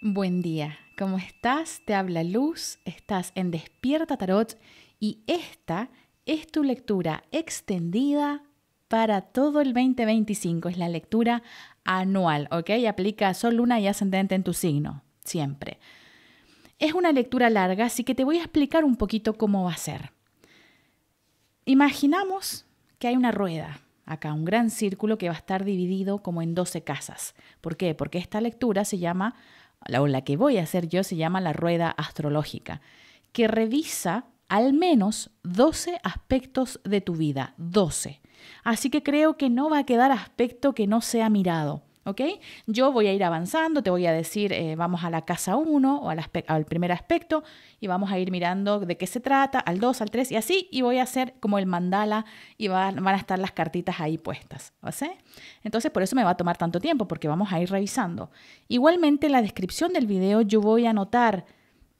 Buen día, ¿cómo estás? Te habla Luz, estás en Despierta Tarot y esta es tu lectura extendida para todo el 2025. Es la lectura anual, ¿ok? Aplica Sol, Luna y Ascendente en tu signo, siempre. Es una lectura larga, así que te voy a explicar un poquito cómo va a ser. Imaginamos que hay una rueda, acá un gran círculo que va a estar dividido como en 12 casas. ¿Por qué? Porque esta lectura se llama la la que voy a hacer yo se llama la rueda astrológica, que revisa al menos 12 aspectos de tu vida, 12. Así que creo que no va a quedar aspecto que no sea mirado. ¿ok? Yo voy a ir avanzando, te voy a decir, eh, vamos a la casa 1 o al, primer aspecto y vamos a ir mirando de qué se trata, al 2, al 3 y así, y voy a hacer como el mandala y van a estar las cartitas ahí puestas, Entonces por eso me va a tomar tanto tiempo, porque vamos a ir revisando. Igualmente en la descripción del video yo voy a anotar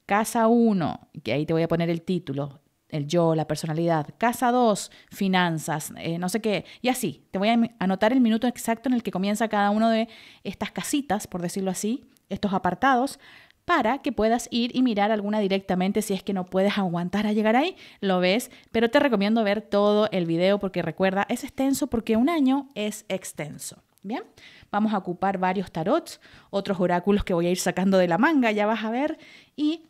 casa 1, que ahí te voy a poner el título, el yo, la personalidad. Casa 2, finanzas, eh, no sé qué. Y así, te voy a anotar el minuto exacto en el que comienza cada uno de estas casitas, por decirlo así, estos apartados, para que puedas ir y mirar alguna directamente si es que no puedes aguantar a llegar ahí, lo ves, pero te recomiendo ver todo el video porque recuerda, es extenso porque un año es extenso. Bien, vamos a ocupar varios tarots, otros oráculos que voy a ir sacando de la manga, ya vas a ver, y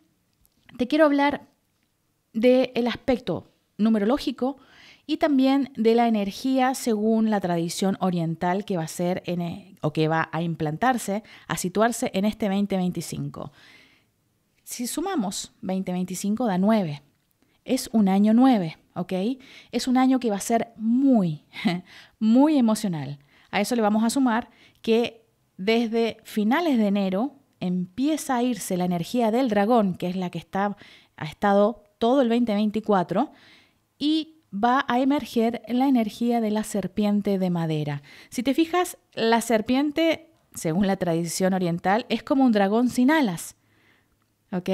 te quiero hablar del aspecto numerológico y también de la energía según la tradición oriental que va a ser en, eh, o que va a implantarse, a situarse en este 2025. Si sumamos 2025 da 9. Es un año 9, ¿ok? Es un año que va a ser muy, muy emocional. A eso le vamos a sumar que desde finales de enero empieza a irse la energía del dragón, que es la que está, ha estado todo el 2024 y va a emerger la energía de la serpiente de madera. Si te fijas, la serpiente, según la tradición oriental, es como un dragón sin alas. ¿Ok?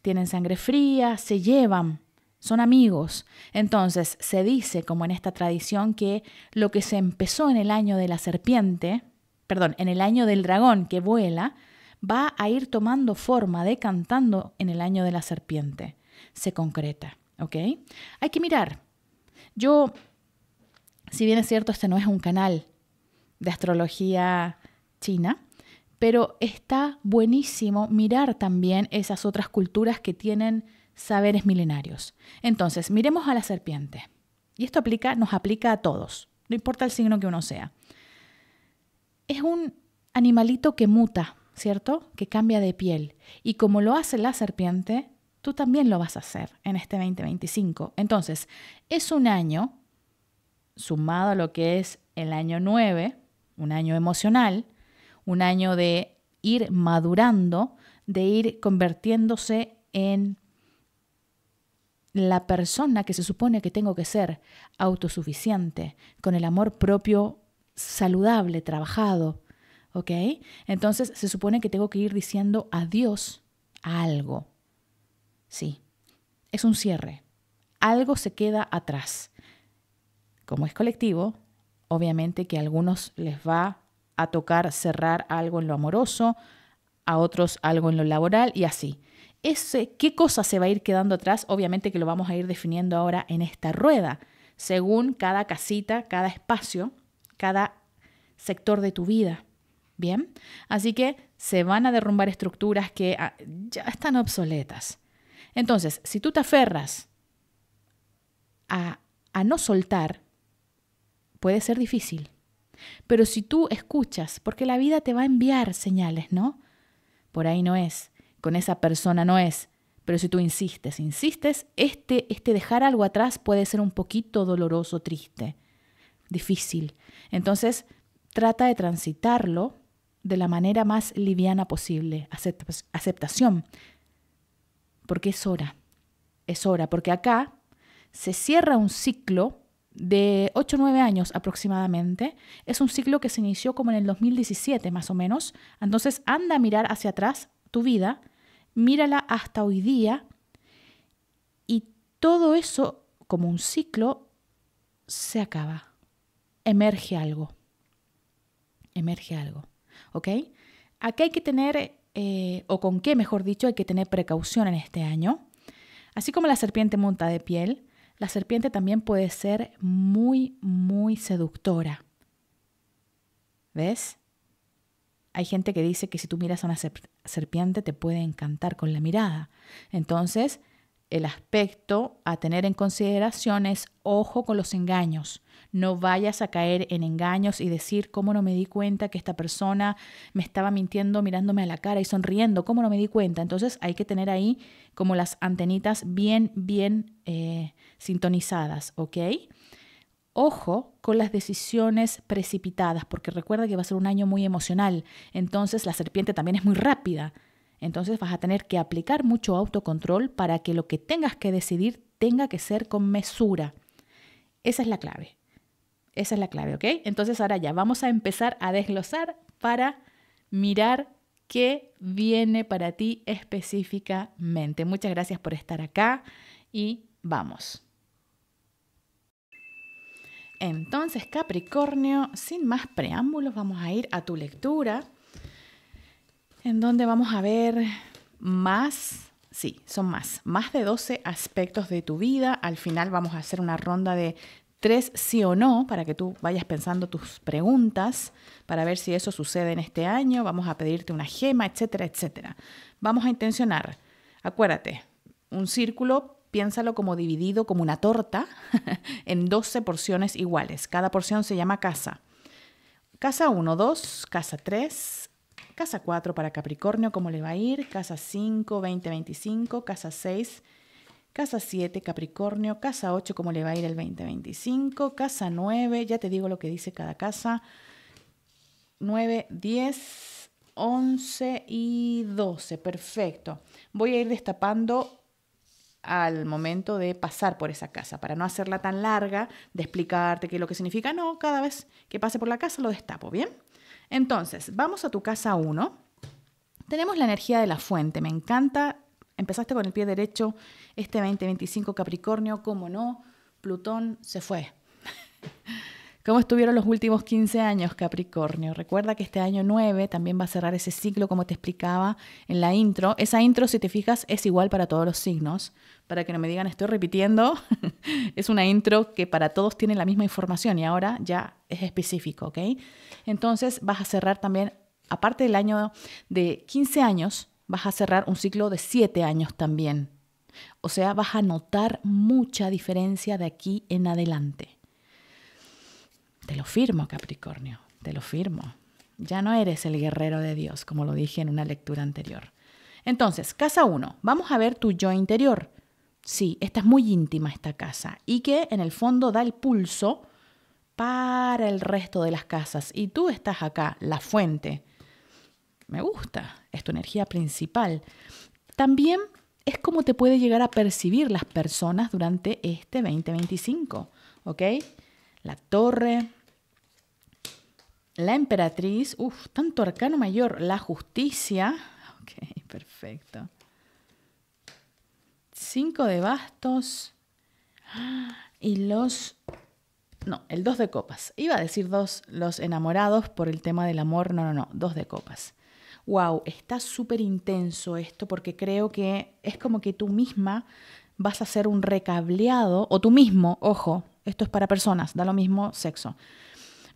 Tienen sangre fría, se llevan, son amigos. Entonces, se dice, como en esta tradición, que lo que se empezó en el año de la serpiente, perdón, en el año del dragón que vuela, va a ir tomando forma, decantando en el año de la serpiente se concreta, ¿ok? Hay que mirar. Yo, si bien es cierto, este no es un canal de astrología china, pero está buenísimo mirar también esas otras culturas que tienen saberes milenarios. Entonces, miremos a la serpiente. Y esto aplica, nos aplica a todos, no importa el signo que uno sea. Es un animalito que muta, ¿cierto? Que cambia de piel. Y como lo hace la serpiente, tú también lo vas a hacer en este 2025. Entonces, es un año, sumado a lo que es el año 9, un año emocional, un año de ir madurando, de ir convirtiéndose en la persona que se supone que tengo que ser, autosuficiente, con el amor propio saludable, trabajado, ¿ok? Entonces se supone que tengo que ir diciendo adiós a algo, Sí, es un cierre. Algo se queda atrás. Como es colectivo, obviamente que a algunos les va a tocar cerrar algo en lo amoroso, a otros algo en lo laboral y así. ¿Qué cosa se va a ir quedando atrás? Obviamente que lo vamos a ir definiendo ahora en esta rueda, según cada casita, cada espacio, cada sector de tu vida. ¿Bien? Así que se van a derrumbar estructuras que ah, ya están obsoletas. Entonces, si tú te aferras a, a no soltar, puede ser difícil. Pero si tú escuchas, porque la vida te va a enviar señales, ¿no? Por ahí no es, con esa persona no es. Pero si tú insistes, insistes, este, este dejar algo atrás puede ser un poquito doloroso, triste, difícil. Entonces, trata de transitarlo de la manera más liviana posible, aceptación, porque es hora, es hora, porque acá se cierra un ciclo de 8 o 9 años aproximadamente. Es un ciclo que se inició como en el 2017 más o menos. Entonces anda a mirar hacia atrás tu vida, mírala hasta hoy día y todo eso como un ciclo se acaba. Emerge algo. Emerge algo. ¿Ok? Aquí hay que tener eh, o con qué, mejor dicho, hay que tener precaución en este año. Así como la serpiente monta de piel, la serpiente también puede ser muy, muy seductora. ¿Ves? Hay gente que dice que si tú miras a una serpiente te puede encantar con la mirada. Entonces, el aspecto a tener en consideración es ojo con los engaños. No vayas a caer en engaños y decir, ¿cómo no me di cuenta que esta persona me estaba mintiendo mirándome a la cara y sonriendo? ¿Cómo no me di cuenta? Entonces hay que tener ahí como las antenitas bien, bien eh, sintonizadas, ¿ok? Ojo con las decisiones precipitadas, porque recuerda que va a ser un año muy emocional. Entonces la serpiente también es muy rápida. Entonces vas a tener que aplicar mucho autocontrol para que lo que tengas que decidir tenga que ser con mesura. Esa es la clave. Esa es la clave, ¿ok? Entonces ahora ya vamos a empezar a desglosar para mirar qué viene para ti específicamente. Muchas gracias por estar acá y vamos. Entonces, Capricornio, sin más preámbulos, vamos a ir a tu lectura en donde vamos a ver más, sí, son más, más de 12 aspectos de tu vida. Al final vamos a hacer una ronda de tres sí o no para que tú vayas pensando tus preguntas para ver si eso sucede en este año. Vamos a pedirte una gema, etcétera, etcétera. Vamos a intencionar. Acuérdate, un círculo piénsalo como dividido como una torta en 12 porciones iguales. Cada porción se llama casa. Casa 1, 2, casa 3, Casa 4 para Capricornio, cómo le va a ir. Casa 5, 20, 25. Casa 6, Casa 7, Capricornio. Casa 8, cómo le va a ir el 2025. Casa 9, ya te digo lo que dice cada casa. 9, 10, 11 y 12. Perfecto. Voy a ir destapando al momento de pasar por esa casa, para no hacerla tan larga, de explicarte qué es lo que significa. No, cada vez que pase por la casa lo destapo, ¿bien? Entonces, vamos a tu casa 1. Tenemos la energía de la fuente. Me encanta. Empezaste con el pie derecho este 2025 Capricornio. Cómo no? Plutón se fue. ¿Cómo estuvieron los últimos 15 años, Capricornio? Recuerda que este año 9 también va a cerrar ese ciclo, como te explicaba en la intro. Esa intro, si te fijas, es igual para todos los signos. Para que no me digan, estoy repitiendo. es una intro que para todos tiene la misma información y ahora ya es específico, ¿ok? Entonces vas a cerrar también, aparte del año de 15 años, vas a cerrar un ciclo de 7 años también. O sea, vas a notar mucha diferencia de aquí en adelante. Te lo firmo, Capricornio, te lo firmo. Ya no eres el guerrero de Dios, como lo dije en una lectura anterior. Entonces, casa 1, vamos a ver tu yo interior. Sí, esta es muy íntima esta casa y que en el fondo da el pulso para el resto de las casas. Y tú estás acá, la fuente. Me gusta, es tu energía principal. También es como te puede llegar a percibir las personas durante este 2025, ¿ok? La torre, la emperatriz, uff, tanto arcano mayor, la justicia. Ok, perfecto. Cinco de bastos. Y los... No, el dos de copas. Iba a decir dos, los enamorados por el tema del amor. No, no, no, dos de copas. Wow, está súper intenso esto porque creo que es como que tú misma vas a hacer un recableado, o tú mismo, ojo, esto es para personas, da lo mismo sexo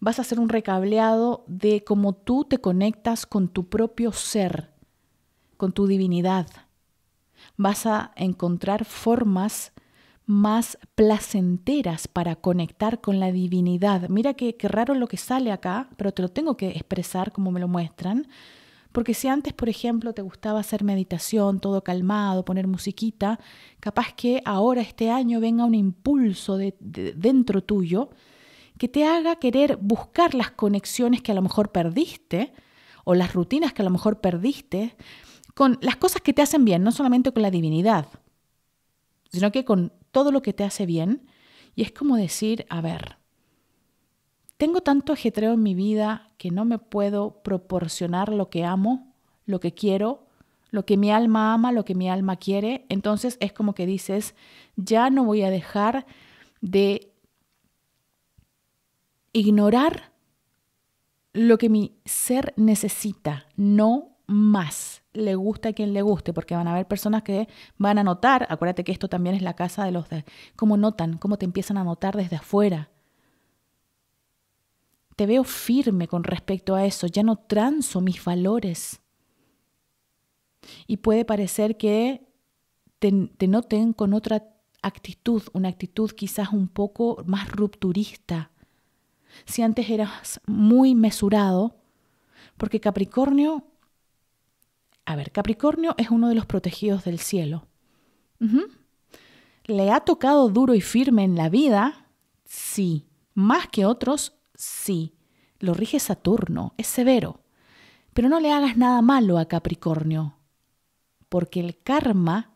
vas a hacer un recableado de cómo tú te conectas con tu propio ser, con tu divinidad. Vas a encontrar formas más placenteras para conectar con la divinidad. Mira qué raro lo que sale acá, pero te lo tengo que expresar como me lo muestran. Porque si antes, por ejemplo, te gustaba hacer meditación, todo calmado, poner musiquita, capaz que ahora este año venga un impulso de, dentro tuyo que te haga querer buscar las conexiones que a lo mejor perdiste o las rutinas que a lo mejor perdiste con las cosas que te hacen bien, no solamente con la divinidad, sino que con todo lo que te hace bien. Y es como decir, a ver, tengo tanto ajetreo en mi vida que no me puedo proporcionar lo que amo, lo que quiero, lo que mi alma ama, lo que mi alma quiere. Entonces es como que dices, ya no voy a dejar de ignorar lo que mi ser necesita, no más. Le gusta a quien le guste, porque van a haber personas que van a notar, acuérdate que esto también es la casa de los de cómo notan, cómo te empiezan a notar desde afuera. Te veo firme con respecto a eso, ya no transo mis valores. Y puede parecer que te noten con otra actitud, una actitud quizás un poco más rupturista, si antes eras muy mesurado, porque Capricornio, a ver, Capricornio es uno de los protegidos del cielo. ¿Le ha tocado duro y firme en la vida? Sí. Más que otros, sí. Lo rige Saturno, es severo. Pero no le hagas nada malo a Capricornio, porque el karma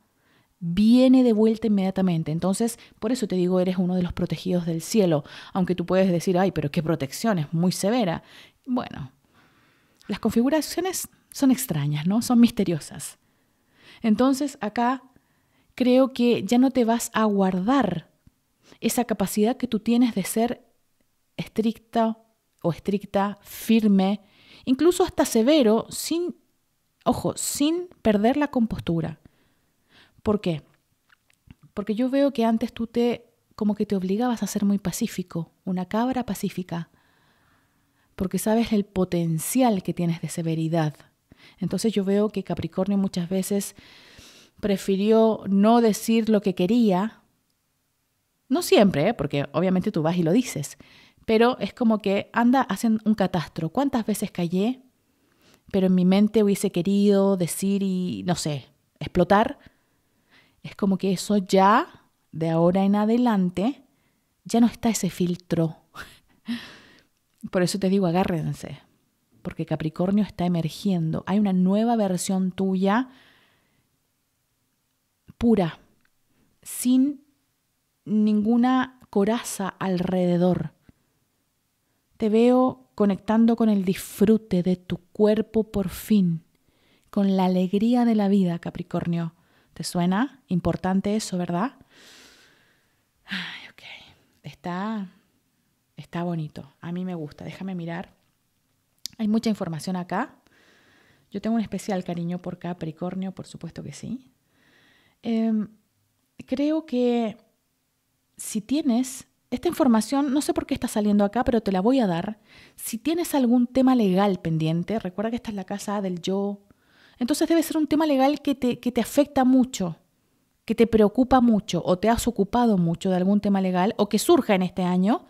viene de vuelta inmediatamente. Entonces, por eso te digo, eres uno de los protegidos del cielo, aunque tú puedes decir, ay, pero qué protección, es muy severa. Bueno, las configuraciones son extrañas, ¿no? Son misteriosas. Entonces, acá creo que ya no te vas a guardar esa capacidad que tú tienes de ser estricta o estricta, firme, incluso hasta severo, sin, ojo, sin perder la compostura. ¿Por qué? Porque yo veo que antes tú te como que te obligabas a ser muy pacífico, una cabra pacífica, porque sabes el potencial que tienes de severidad. Entonces yo veo que Capricornio muchas veces prefirió no decir lo que quería, no siempre, ¿eh? porque obviamente tú vas y lo dices, pero es como que anda, hacen un catastro. ¿Cuántas veces callé? Pero en mi mente hubiese querido decir y, no sé, explotar es como que eso ya, de ahora en adelante, ya no está ese filtro. Por eso te digo, agárrense, porque Capricornio está emergiendo. Hay una nueva versión tuya pura, sin ninguna coraza alrededor. Te veo conectando con el disfrute de tu cuerpo por fin, con la alegría de la vida, Capricornio. ¿Te suena? Importante eso, ¿verdad? Ay, ok. Está, está bonito. A mí me gusta. Déjame mirar. Hay mucha información acá. Yo tengo un especial cariño por Capricornio, por supuesto que sí. Em, creo que si tienes esta información, no sé por qué está saliendo acá, pero te la voy a dar. Si tienes algún tema legal pendiente, recuerda que esta es la casa del yo, entonces debe ser un tema legal que te, afecta mucho, que te preocupa mucho o te has ocupado mucho de algún tema legal o que surja en este año.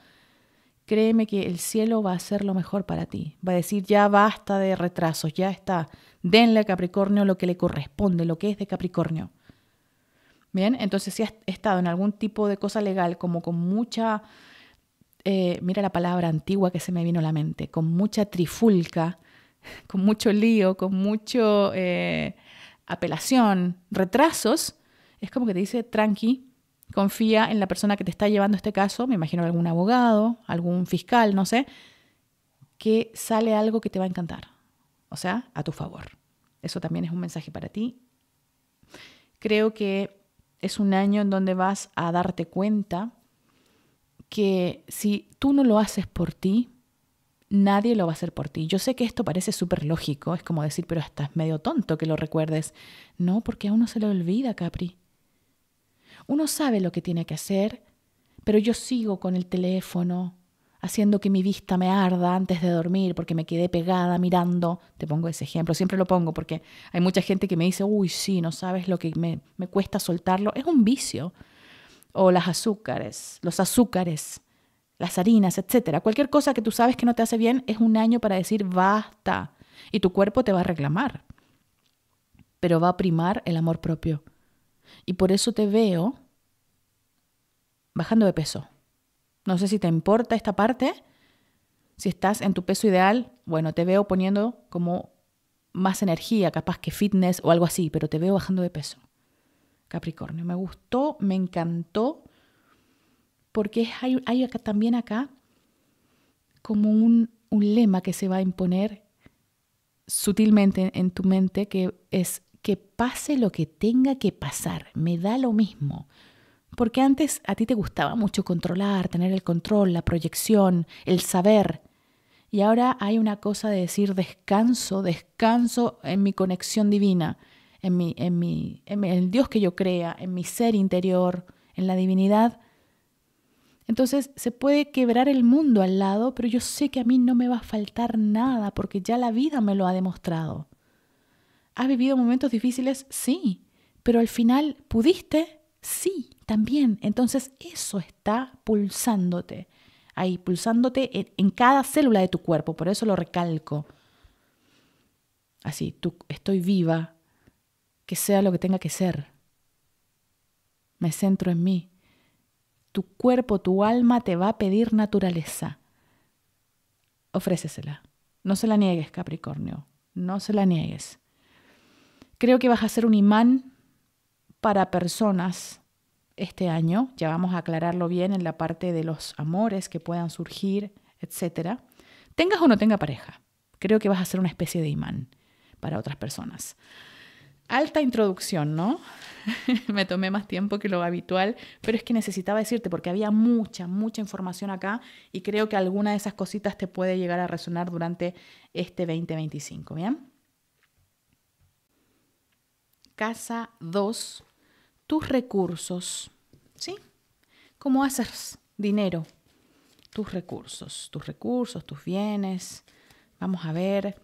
Créeme que el cielo va a ser lo mejor para ti. Va a decir, ya basta de retrasos, ya está. Denle a Capricornio lo que le corresponde, lo que es de Capricornio. Bien, entonces si has estado en algún tipo de cosa legal, como con mucha, eh, mira la palabra antigua que se me vino a la mente, con mucha trifulca, con mucho lío, con mucho eh, apelación, retrasos, es como que te dice, tranqui, confía en la persona que te está llevando este caso, me imagino algún abogado, algún fiscal, no sé, que sale algo que te va a encantar, o sea, a tu favor. Eso también es un mensaje para ti. Creo que es un año en donde vas a darte cuenta que si tú no lo haces por ti, Nadie lo va a hacer por ti. Yo sé que esto parece súper lógico, es como decir, pero estás medio tonto que lo recuerdes. No, porque a uno se le olvida, Capri. Uno sabe lo que tiene que hacer, pero yo sigo con el teléfono, haciendo que mi vista me arda antes de dormir porque me quedé pegada mirando. Te pongo ese ejemplo, siempre lo pongo porque hay mucha gente que me dice, uy, sí, no sabes lo que me, me cuesta soltarlo. Es un vicio. O las azúcares, los azúcares las harinas, etcétera. Cualquier cosa que tú sabes que no te hace bien es un año para decir basta. Y tu cuerpo te va a reclamar. Pero va a primar el amor propio. Y por eso te veo bajando de peso. No sé si te importa esta parte. Si estás en tu peso ideal, bueno, te veo poniendo como más energía, capaz que fitness o algo así, pero te veo bajando de peso. Capricornio, me gustó, me encantó porque hay, también acá como un, lema que se va a imponer sutilmente en, tu mente, que es que pase lo que tenga que pasar, me da lo mismo. Porque antes a ti te gustaba mucho controlar, tener el control, la proyección, el saber. Y ahora hay una cosa de decir descanso, descanso en mi conexión divina, en en mi, en el Dios que yo crea, en mi ser interior, en la divinidad entonces se puede quebrar el mundo al lado, pero yo sé que a mí no me va a faltar nada porque ya la vida me lo ha demostrado. ¿Has vivido momentos difíciles? Sí, pero al final pudiste? Sí, también. Entonces eso está pulsándote, ahí pulsándote en, en cada célula de tu cuerpo, por eso lo recalco. Así, tú, estoy viva, que sea lo que tenga que ser. Me centro en mí, tu cuerpo, tu alma te va a pedir naturaleza. Ofrécesela. No se la niegues, Capricornio. No se la niegues. Creo que vas a ser un imán para personas este año. Ya vamos a aclararlo bien en la parte de los amores que puedan surgir, etc. Tengas o no tenga pareja. Creo que vas a ser una especie de imán para otras personas alta introducción, ¿no? me tomé más tiempo que lo habitual, pero es que necesitaba decirte porque había mucha, mucha información acá y creo que alguna de esas cositas te puede llegar a resonar durante este 2025, ¿bien? Casa 2, tus recursos, ¿sí? ¿Cómo haces dinero? Tus recursos, tus recursos, tus bienes. Vamos a ver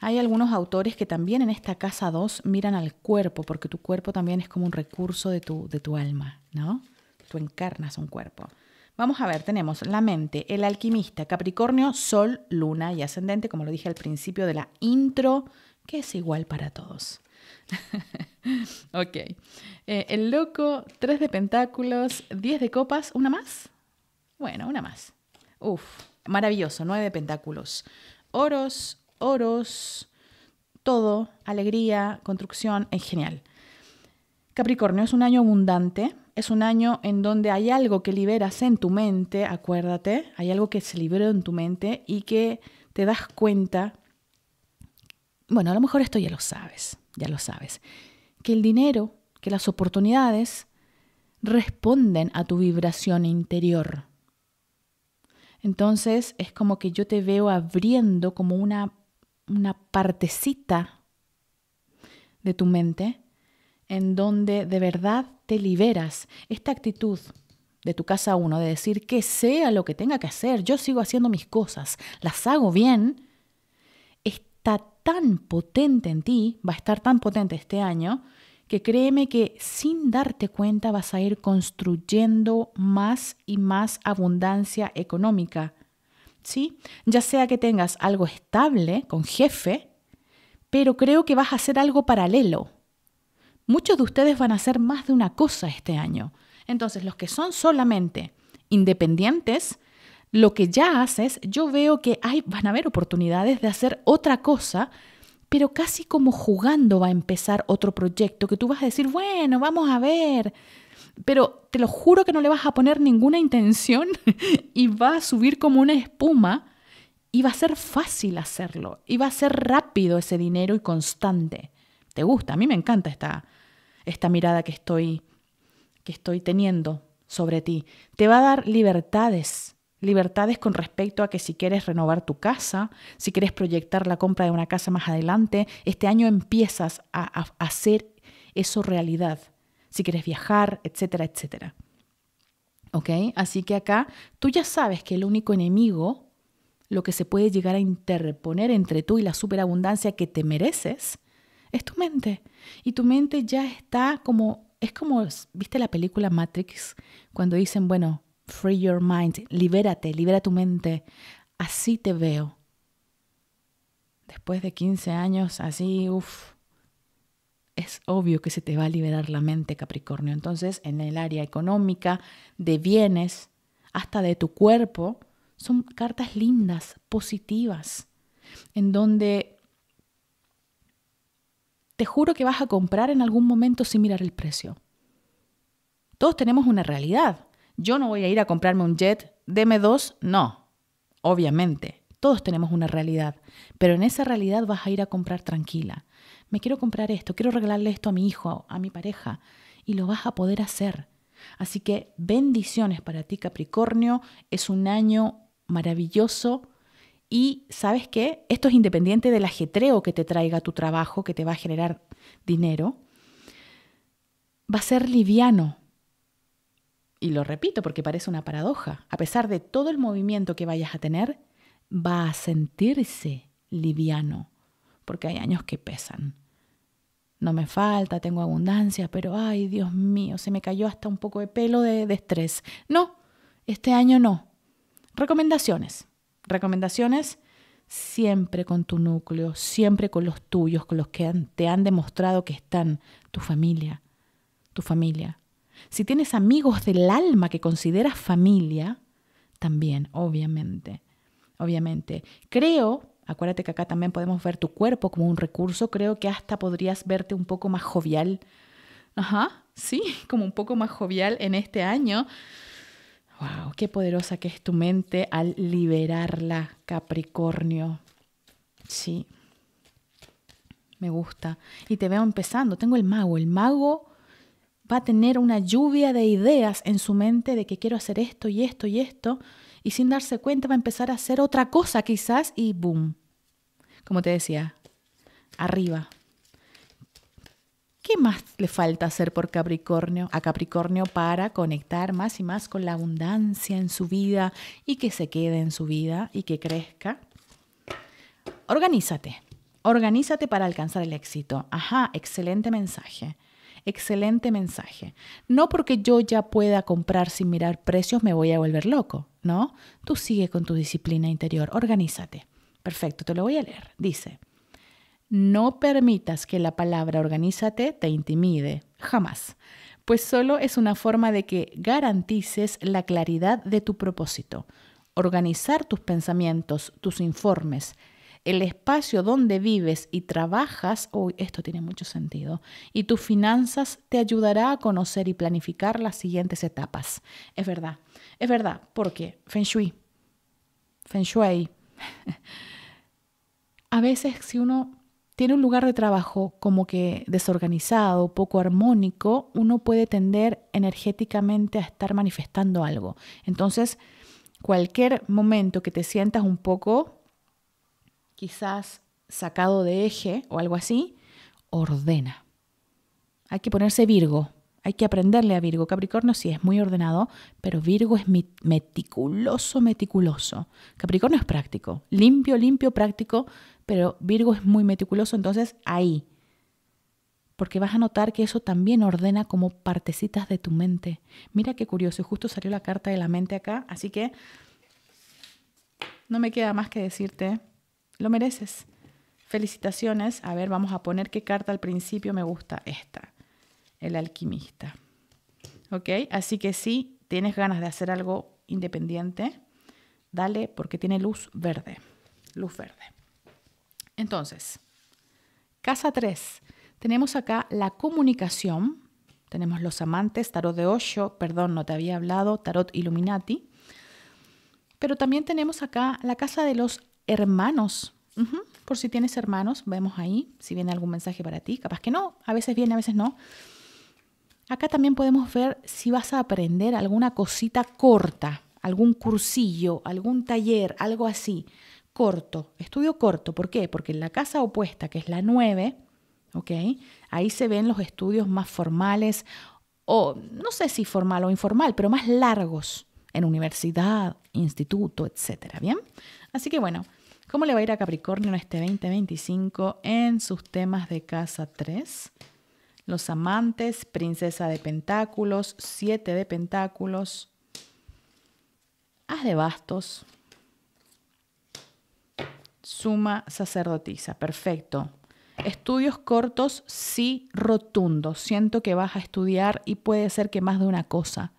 hay algunos autores que también en esta casa 2 miran al cuerpo, porque tu cuerpo también es como un recurso de tu, de tu alma, ¿no? Tú encarnas un cuerpo. Vamos a ver, tenemos la mente, el alquimista, Capricornio, Sol, Luna y Ascendente, como lo dije al principio de la intro, que es igual para todos. ok. Eh, el loco, tres de pentáculos, 10 de copas, ¿una más? Bueno, una más. Uf, maravilloso, nueve de pentáculos. Oros, oros, todo, alegría, construcción, es genial. Capricornio es un año abundante, es un año en donde hay algo que liberas en tu mente, acuérdate, hay algo que se liberó en tu mente y que te das cuenta, bueno, a lo mejor esto ya lo sabes, ya lo sabes, que el dinero, que las oportunidades responden a tu vibración interior. Entonces es como que yo te veo abriendo como una una partecita de tu mente en donde de verdad te liberas. Esta actitud de tu casa uno, de decir que sea lo que tenga que hacer, yo sigo haciendo mis cosas, las hago bien, está tan potente en ti, va a estar tan potente este año, que créeme que sin darte cuenta vas a ir construyendo más y más abundancia económica. ¿sí? Ya sea que tengas algo estable con jefe, pero creo que vas a hacer algo paralelo. Muchos de ustedes van a hacer más de una cosa este año. Entonces, los que son solamente independientes, lo que ya haces, yo veo que hay, van a haber oportunidades de hacer otra cosa, pero casi como jugando va a empezar otro proyecto que tú vas a decir, bueno, vamos a ver, pero te lo juro que no le vas a poner ninguna intención y va a subir como una espuma y va a ser fácil hacerlo y va a ser rápido ese dinero y constante. ¿Te gusta? A mí me encanta esta, mirada que estoy, que estoy teniendo sobre ti. Te va a dar libertades, libertades con respecto a que si quieres renovar tu casa, si quieres proyectar la compra de una casa más adelante, este año empiezas a, a hacer eso realidad si quieres viajar, etcétera, etcétera. ¿Ok? Así que acá tú ya sabes que el único enemigo, lo que se puede llegar a interponer entre tú y la superabundancia que te mereces, es tu mente. Y tu mente ya está como, es como, ¿viste la película Matrix? Cuando dicen, bueno, free your mind, libérate, libera tu mente, así te veo. Después de 15 años, así, uff, es obvio que se te va a liberar la mente, Capricornio. Entonces, en el área económica, de bienes, hasta de tu cuerpo, son cartas lindas, positivas, en donde te juro que vas a comprar en algún momento sin mirar el precio. Todos tenemos una realidad. Yo no voy a ir a comprarme un jet, deme dos, no, obviamente. Todos tenemos una realidad, pero en esa realidad vas a ir a comprar tranquila me quiero comprar esto, quiero regalarle esto a mi hijo, a mi pareja, y lo vas a poder hacer. Así que bendiciones para ti, Capricornio. Es un año maravilloso. Y sabes qué, esto es independiente del ajetreo que te traiga tu trabajo, que te va a generar dinero. Va a ser liviano. Y lo repito porque parece una paradoja. A pesar de todo el movimiento que vayas a tener, va a sentirse liviano, porque hay años que pesan no me falta, tengo abundancia, pero ay, Dios mío, se me cayó hasta un poco de pelo de, estrés. No, este año no. Recomendaciones. Recomendaciones siempre con tu núcleo, siempre con los tuyos, con los que te han demostrado que están, tu familia, tu familia. Si tienes amigos del alma que consideras familia, también, obviamente, obviamente. Creo Acuérdate que acá también podemos ver tu cuerpo como un recurso. Creo que hasta podrías verte un poco más jovial. Ajá, sí, como un poco más jovial en este año. ¡Wow! ¡Qué poderosa que es tu mente al liberarla, Capricornio! Sí, me gusta. Y te veo empezando. Tengo el mago. El mago va a tener una lluvia de ideas en su mente de que quiero hacer esto y esto y esto y sin darse cuenta va a empezar a hacer otra cosa quizás y boom. Como te decía, arriba. ¿Qué más le falta hacer por Capricornio a Capricornio para conectar más y más con la abundancia en su vida y que se quede en su vida y que crezca? Organízate. Organízate para alcanzar el éxito. Ajá, excelente mensaje. Excelente mensaje. No porque yo ya pueda comprar sin mirar precios me voy a volver loco, ¿no? Tú sigue con tu disciplina interior, organízate. Perfecto, te lo voy a leer. Dice, no permitas que la palabra organízate te intimide, jamás, pues solo es una forma de que garantices la claridad de tu propósito. Organizar tus pensamientos, tus informes, el espacio donde vives y trabajas, hoy esto tiene mucho sentido, y tus finanzas te ayudará a conocer y planificar las siguientes etapas. Es verdad, es verdad, porque Feng Shui, Feng Shui, a veces si uno tiene un lugar de trabajo como que desorganizado, poco armónico, uno puede tender energéticamente a estar manifestando algo. Entonces, cualquier momento que te sientas un poco quizás sacado de eje o algo así, ordena. Hay que ponerse Virgo, hay que aprenderle a Virgo. Capricornio sí es muy ordenado, pero Virgo es meticuloso, meticuloso. Capricornio es práctico, limpio, limpio, práctico, pero Virgo es muy meticuloso, entonces ahí. Porque vas a notar que eso también ordena como partecitas de tu mente. Mira qué curioso, justo salió la carta de la mente acá, así que no me queda más que decirte lo mereces. Felicitaciones. A ver, vamos a poner qué carta al principio me gusta. Esta, el alquimista. ¿Ok? Así que si tienes ganas de hacer algo independiente, dale porque tiene luz verde. Luz verde. Entonces, casa 3. Tenemos acá la comunicación. Tenemos los amantes, tarot de 8 perdón, no te había hablado, tarot Illuminati. Pero también tenemos acá la casa de los hermanos. Por si tienes hermanos, vemos ahí si viene algún mensaje para ti. Capaz que no, a veces viene, a veces no. Acá también podemos ver si vas a aprender alguna cosita corta, algún cursillo, algún taller, algo así. Corto, estudio corto. ¿Por qué? Porque en la casa opuesta, que es la 9, ¿ok? Ahí se ven los estudios más formales, o no sé si formal o informal, pero más largos en universidad, instituto, etcétera, ¿bien? Así que bueno, ¿cómo le va a ir a Capricornio en este 2025 en sus temas de casa 3? Los amantes, princesa de pentáculos, siete de pentáculos, haz de bastos, suma sacerdotisa, perfecto. Estudios cortos, sí, rotundos. Siento que vas a estudiar y puede ser que más de una cosa.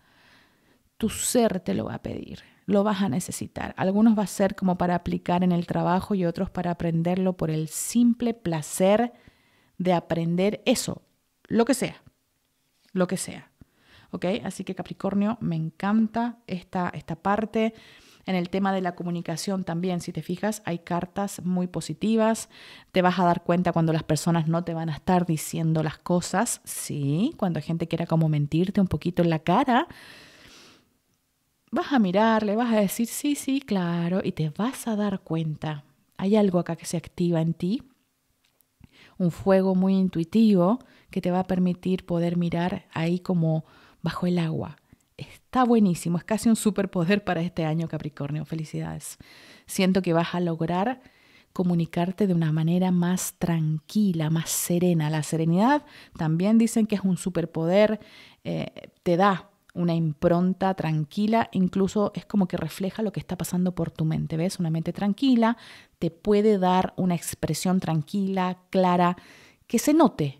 Tu ser te lo va a pedir lo vas a necesitar. Algunos va a ser como para aplicar en el trabajo y otros para aprenderlo por el simple placer de aprender eso, lo que sea, lo que sea. ¿Ok? Así que Capricornio, me encanta esta, esta parte. En el tema de la comunicación también, si te fijas, hay cartas muy positivas. Te vas a dar cuenta cuando las personas no te van a estar diciendo las cosas. Sí, cuando gente quiera como mentirte un poquito en la cara, vas a le vas a decir, sí, sí, claro, y te vas a dar cuenta. Hay algo acá que se activa en ti, un fuego muy intuitivo que te va a permitir poder mirar ahí como bajo el agua. Está buenísimo, es casi un superpoder para este año Capricornio. Felicidades. Siento que vas a lograr comunicarte de una manera más tranquila, más serena. La serenidad también dicen que es un superpoder, eh, te da una impronta tranquila, incluso es como que refleja lo que está pasando por tu mente, ¿ves? Una mente tranquila te puede dar una expresión tranquila, clara, que se note,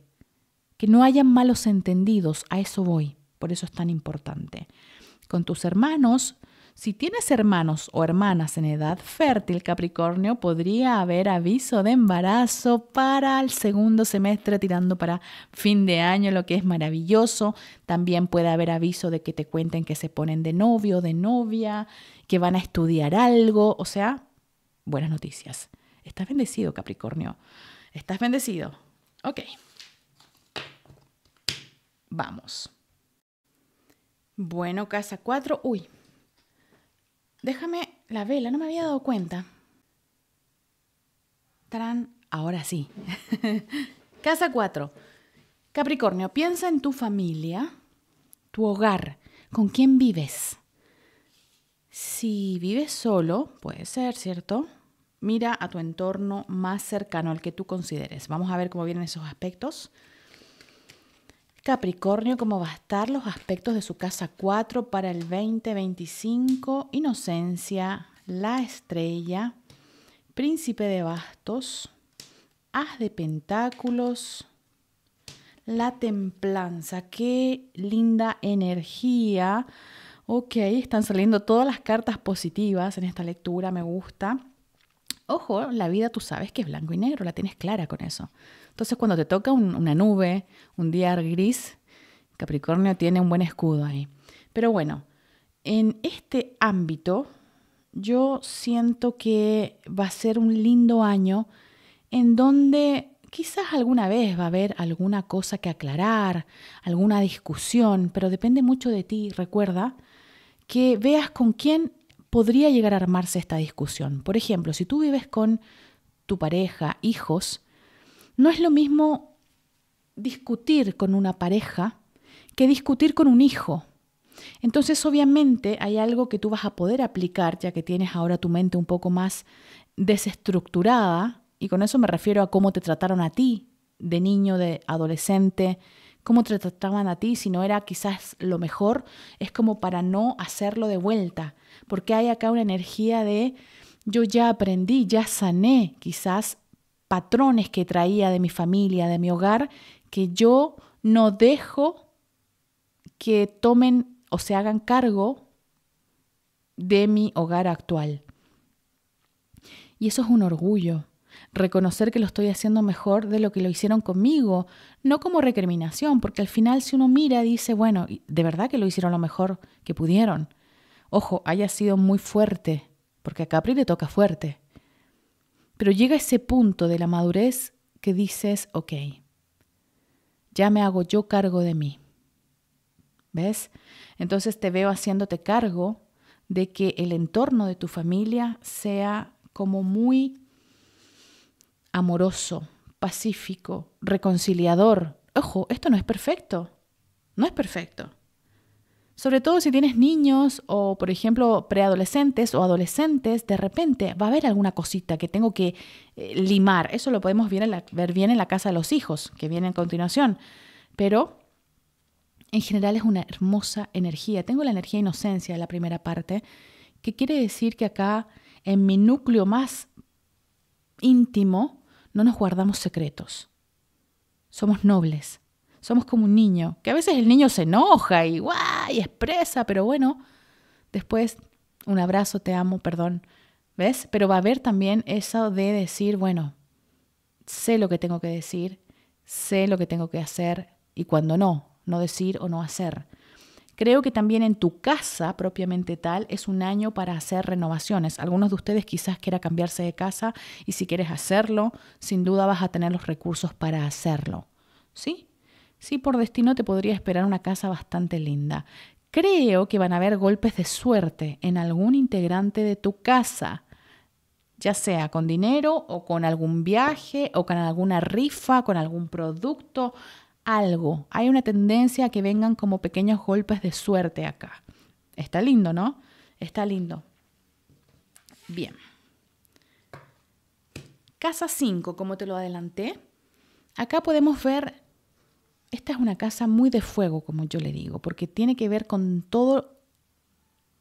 que no haya malos entendidos, a eso voy, por eso es tan importante. Con tus hermanos, si tienes hermanos o hermanas en edad fértil, Capricornio, podría haber aviso de embarazo para el segundo semestre, tirando para fin de año, lo que es maravilloso. También puede haber aviso de que te cuenten que se ponen de novio, de novia, que van a estudiar algo, o sea, buenas noticias. Estás bendecido, Capricornio. Estás bendecido. Ok. Vamos. Bueno, casa 4. Uy, Déjame la vela, no me había dado cuenta. Tarán, ahora sí. Casa 4. Capricornio, piensa en tu familia, tu hogar, con quién vives. Si vives solo, puede ser, ¿cierto? Mira a tu entorno más cercano al que tú consideres. Vamos a ver cómo vienen esos aspectos. Capricornio, ¿cómo va a estar los aspectos de su casa 4 para el 2025? Inocencia, la estrella, príncipe de bastos, haz de pentáculos, la templanza. Qué linda energía. Ok, están saliendo todas las cartas positivas en esta lectura, me gusta. Ojo, la vida tú sabes que es blanco y negro, la tienes clara con eso. Entonces cuando te toca una nube, un día gris, Capricornio tiene un buen escudo ahí. Pero bueno, en este ámbito yo siento que va a ser un lindo año en donde quizás alguna vez va a haber alguna cosa que aclarar, alguna discusión, pero depende mucho de ti, recuerda, que veas con quién podría llegar a armarse esta discusión. Por ejemplo, si tú vives con tu pareja, hijos, no es lo mismo discutir con una pareja que discutir con un hijo. Entonces, obviamente, hay algo que tú vas a poder aplicar, ya que tienes ahora tu mente un poco más desestructurada, y con eso me refiero a cómo te trataron a ti de niño, de adolescente, cómo te trataban a ti, si no era quizás lo mejor, es como para no hacerlo de vuelta, porque hay acá una energía de yo ya aprendí, ya sané quizás patrones que traía de mi familia, de mi hogar, que yo no dejo que tomen o se hagan cargo de mi hogar actual. Y eso es un orgullo, reconocer que lo estoy haciendo mejor de lo que lo hicieron conmigo, no como recriminación, porque al final si uno mira dice, bueno, de verdad que lo hicieron lo mejor que pudieron. Ojo, haya sido muy fuerte, porque a Capri le toca fuerte. Pero llega ese punto de la madurez que dices, ok, ya me hago yo cargo de mí. ¿Ves? Entonces te veo haciéndote cargo de que el entorno de tu familia sea como muy amoroso, pacífico, reconciliador. Ojo, esto no es perfecto, no es perfecto. Sobre todo si tienes niños o, por ejemplo, preadolescentes o adolescentes, de repente va a haber alguna cosita que tengo que eh, limar. Eso lo podemos ver, bien en la casa de los hijos, que viene en continuación. Pero en general es una hermosa energía. Tengo la energía inocencia en la primera parte, que quiere decir que acá, en mi núcleo más íntimo, no nos guardamos secretos. Somos nobles, somos como un niño, que a veces el niño se enoja y, y expresa, pero bueno, después un abrazo, te amo, perdón. ¿Ves? Pero va a haber también eso de decir, bueno, sé lo que tengo que decir, sé lo que tengo que hacer y cuando no, no decir o no hacer. Creo que también en tu casa propiamente tal es un año para hacer renovaciones. Algunos de ustedes quizás quieran cambiarse de casa y si quieres hacerlo, sin duda vas a tener los recursos para hacerlo. ¿Sí? Sí, por destino te podría esperar una casa bastante linda. Creo que van a haber golpes de suerte en algún integrante de tu casa, ya sea con dinero o con algún viaje o con alguna rifa, con algún producto, algo. Hay una tendencia a que vengan como pequeños golpes de suerte acá. Está lindo, ¿no? Está lindo. Bien. Casa 5, como te lo adelanté. Acá podemos ver esta es una casa muy de fuego, como yo le digo, porque tiene que ver con todo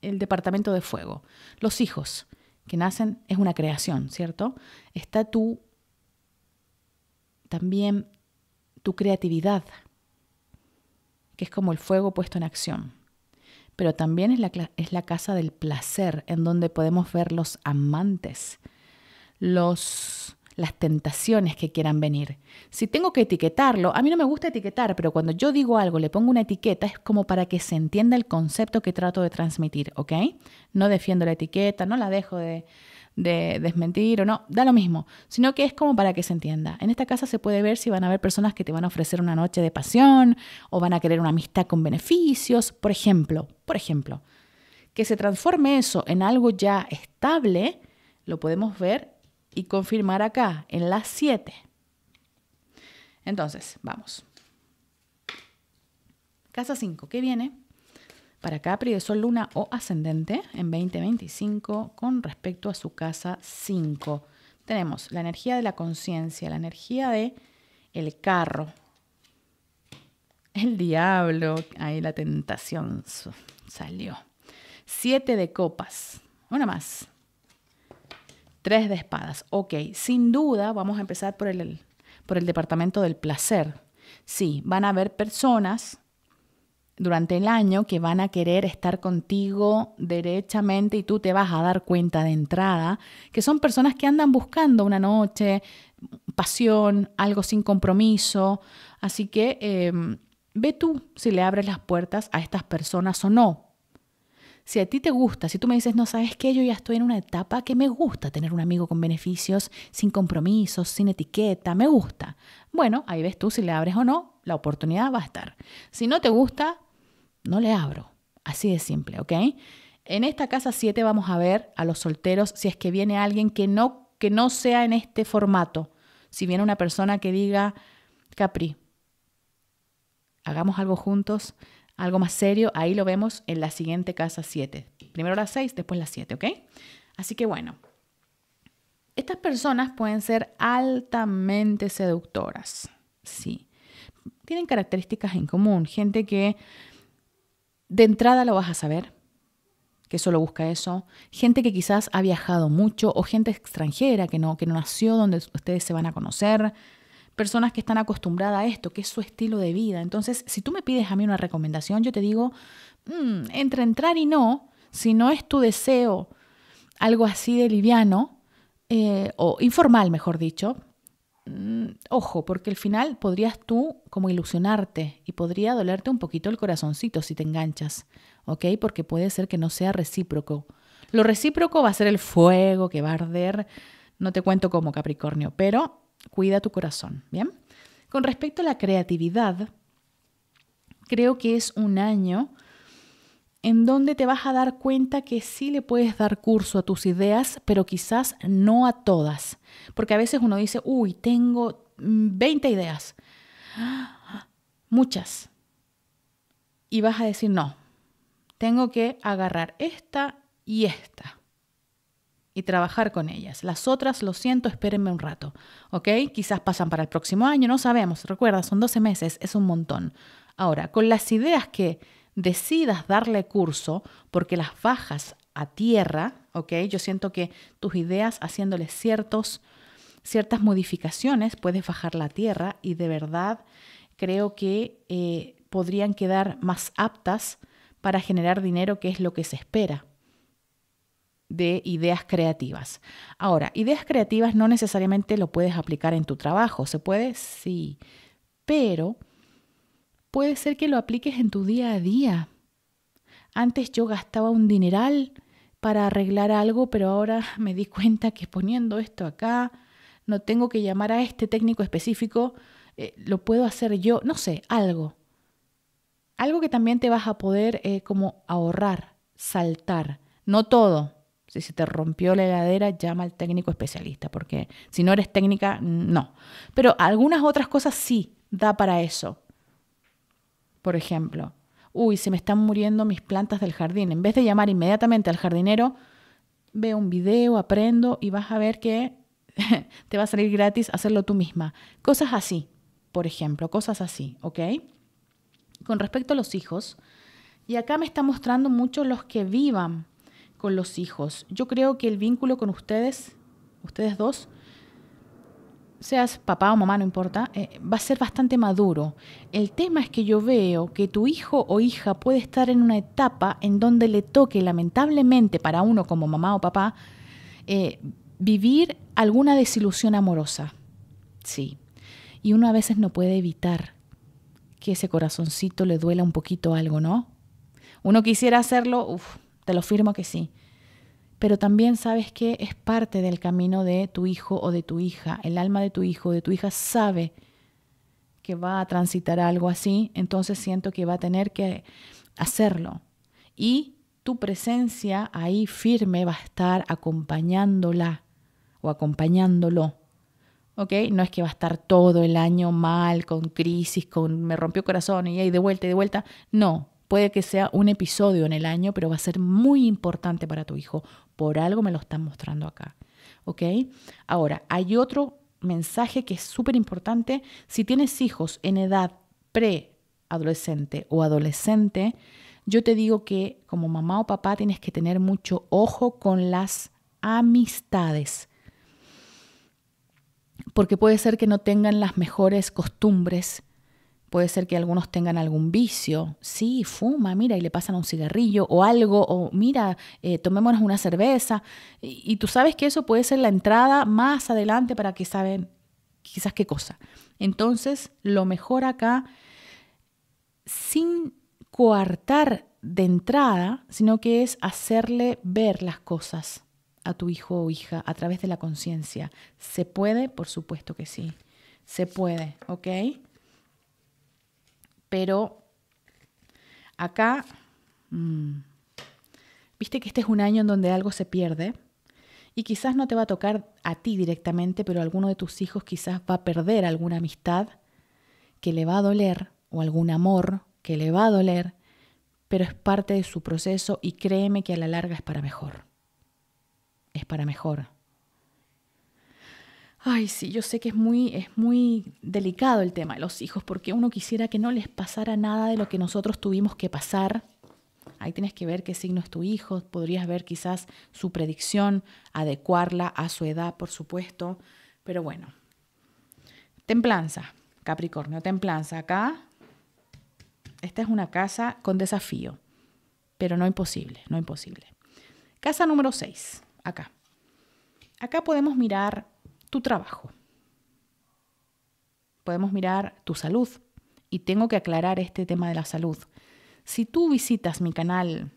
el departamento de fuego. Los hijos que nacen es una creación, ¿cierto? Está tú también tu creatividad, que es como el fuego puesto en acción. Pero también es la, es la casa del placer, en donde podemos ver los amantes, los las tentaciones que quieran venir. Si tengo que etiquetarlo, a mí no me gusta etiquetar, pero cuando yo digo algo, le pongo una etiqueta, es como para que se entienda el concepto que trato de transmitir, ¿ok? No defiendo la etiqueta, no la dejo de, de desmentir o no, da lo mismo, sino que es como para que se entienda. En esta casa se puede ver si van a haber personas que te van a ofrecer una noche de pasión o van a querer una amistad con beneficios, por ejemplo, por ejemplo. Que se transforme eso en algo ya estable, lo podemos ver y confirmar acá en las 7. Entonces, vamos. Casa 5, ¿qué viene? Para Capri de Sol, Luna o Ascendente en 2025 con respecto a su casa 5. Tenemos la energía de la conciencia, la energía de el carro, el diablo, ahí la tentación salió. Siete de copas, una más. Tres de espadas. Ok, sin duda vamos a empezar por el, por el departamento del placer. Sí, van a haber personas durante el año que van a querer estar contigo derechamente y tú te vas a dar cuenta de entrada que son personas que andan buscando una noche, pasión, algo sin compromiso. Así que em, ve tú si le abres las puertas a estas personas o no. Si a ti te gusta, si tú me dices, no sabes que yo ya estoy en una etapa que me gusta tener un amigo con beneficios, sin compromisos, sin etiqueta, me gusta. Bueno, ahí ves tú si le abres o no, la oportunidad va a estar. Si no te gusta, no le abro. Así de simple, ¿ok? En esta casa 7 vamos a ver a los solteros si es que viene alguien que no, que no sea en este formato. Si viene una persona que diga, Capri, hagamos algo juntos, algo más serio, ahí lo vemos en la siguiente casa 7. Primero la 6, después la 7, ¿ok? Así que bueno, estas personas pueden ser altamente seductoras, sí. Tienen características en común, gente que de entrada lo vas a saber, que solo busca eso, gente que quizás ha viajado mucho o gente extranjera que no, que no nació donde ustedes se van a conocer, personas que están acostumbradas a esto, que es su estilo de vida. Entonces, si tú me pides a mí una recomendación, yo te digo, mm, entre entrar y no, si no es tu deseo algo así de liviano, eh, o informal, mejor dicho, mm, ojo, porque al final podrías tú como ilusionarte y podría dolerte un poquito el corazoncito si te enganchas, ¿ok? Porque puede ser que no sea recíproco. Lo recíproco va a ser el fuego que va a arder, no te cuento cómo Capricornio, pero Cuida tu corazón, ¿bien? Con respecto a la creatividad, creo que es un año en donde te vas a dar cuenta que sí le puedes dar curso a tus ideas, pero quizás no a todas. Porque a veces uno dice, uy, tengo 20 ideas. Muchas. Y vas a decir, no, tengo que agarrar esta y esta y trabajar con ellas. Las otras, lo siento, espérenme un rato, ¿ok? Quizás pasan para el próximo año, no sabemos. Recuerda, son 12 meses, es un montón. Ahora, con las ideas que decidas darle curso, porque las bajas a tierra, ¿ok? Yo siento que tus ideas haciéndoles ciertos, ciertas modificaciones, puedes bajar la tierra y de verdad creo que eh, podrían quedar más aptas para generar dinero, que es lo que se espera de ideas creativas. Ahora, ideas creativas no necesariamente lo puedes aplicar en tu trabajo, ¿se puede? Sí, pero puede ser que lo apliques en tu día a día. Antes yo gastaba un dineral para arreglar algo, pero ahora me di cuenta que poniendo esto acá, no tengo que llamar a este técnico específico, eh, lo puedo hacer yo, no sé, algo. Algo que también te vas a poder eh, como ahorrar, saltar. No todo, si se te rompió la heladera, llama al técnico especialista, porque si no eres técnica, no. Pero algunas otras cosas sí da para eso. Por ejemplo, uy, se me están muriendo mis plantas del jardín. En vez de llamar inmediatamente al jardinero, veo un video, aprendo y vas a ver que te va a salir gratis hacerlo tú misma. Cosas así, por ejemplo, cosas así, ¿ok? Con respecto a los hijos, y acá me está mostrando mucho los que vivan con los hijos. Yo creo que el vínculo con ustedes, ustedes dos, seas papá o mamá, no importa, eh, va a ser bastante maduro. El tema es que yo veo que tu hijo o hija puede estar en una etapa en donde le toque, lamentablemente para uno como mamá o papá, eh, vivir alguna desilusión amorosa. Sí. Y uno a veces no puede evitar que ese corazoncito le duela un poquito algo, ¿no? Uno quisiera hacerlo, uff, te lo firmo que sí. Pero también sabes que es parte del camino de tu hijo o de tu hija. El alma de tu hijo o de tu hija sabe que va a transitar algo así, entonces siento que va a tener que hacerlo. Y tu presencia ahí firme va a estar acompañándola o acompañándolo. ¿Ok? No es que va a estar todo el año mal, con crisis, con me rompió corazón y ahí de vuelta y de vuelta. No, Puede que sea un episodio en el año, pero va a ser muy importante para tu hijo. Por algo me lo están mostrando acá. ¿Ok? Ahora, hay otro mensaje que es súper importante. Si tienes hijos en edad preadolescente o adolescente, yo te digo que como mamá o papá tienes que tener mucho ojo con las amistades. Porque puede ser que no tengan las mejores costumbres puede ser que algunos tengan algún vicio. Sí, fuma, mira, y le pasan un cigarrillo o algo, o mira, eh, tomémonos una cerveza. Y, y, tú sabes que eso puede ser la entrada más adelante para que saben quizás qué cosa. Entonces, lo mejor acá, sin coartar de entrada, sino que es hacerle ver las cosas a tu hijo o hija a través de la conciencia. ¿Se puede? Por supuesto que sí. Se puede, ¿ok? Pero acá, mm, viste que este es un año en donde algo se pierde y quizás no te va a tocar a ti directamente, pero alguno de tus hijos quizás va a perder alguna amistad que le va a doler o algún amor que le va a doler, pero es parte de su proceso y créeme que a la larga es para mejor. Es para mejor. Ay, sí, yo sé que es muy, es muy delicado el tema de los hijos, porque uno quisiera que no les pasara nada de lo que nosotros tuvimos que pasar. Ahí tienes que ver qué signo es tu hijo, podrías ver quizás su predicción, adecuarla a su edad, por supuesto, pero bueno. Templanza, Capricornio, templanza. Acá, esta es una casa con desafío, pero no imposible, no imposible. Casa número 6, acá. Acá podemos mirar tu trabajo. Podemos mirar tu salud. Y tengo que aclarar este tema de la salud. Si tú visitas mi canal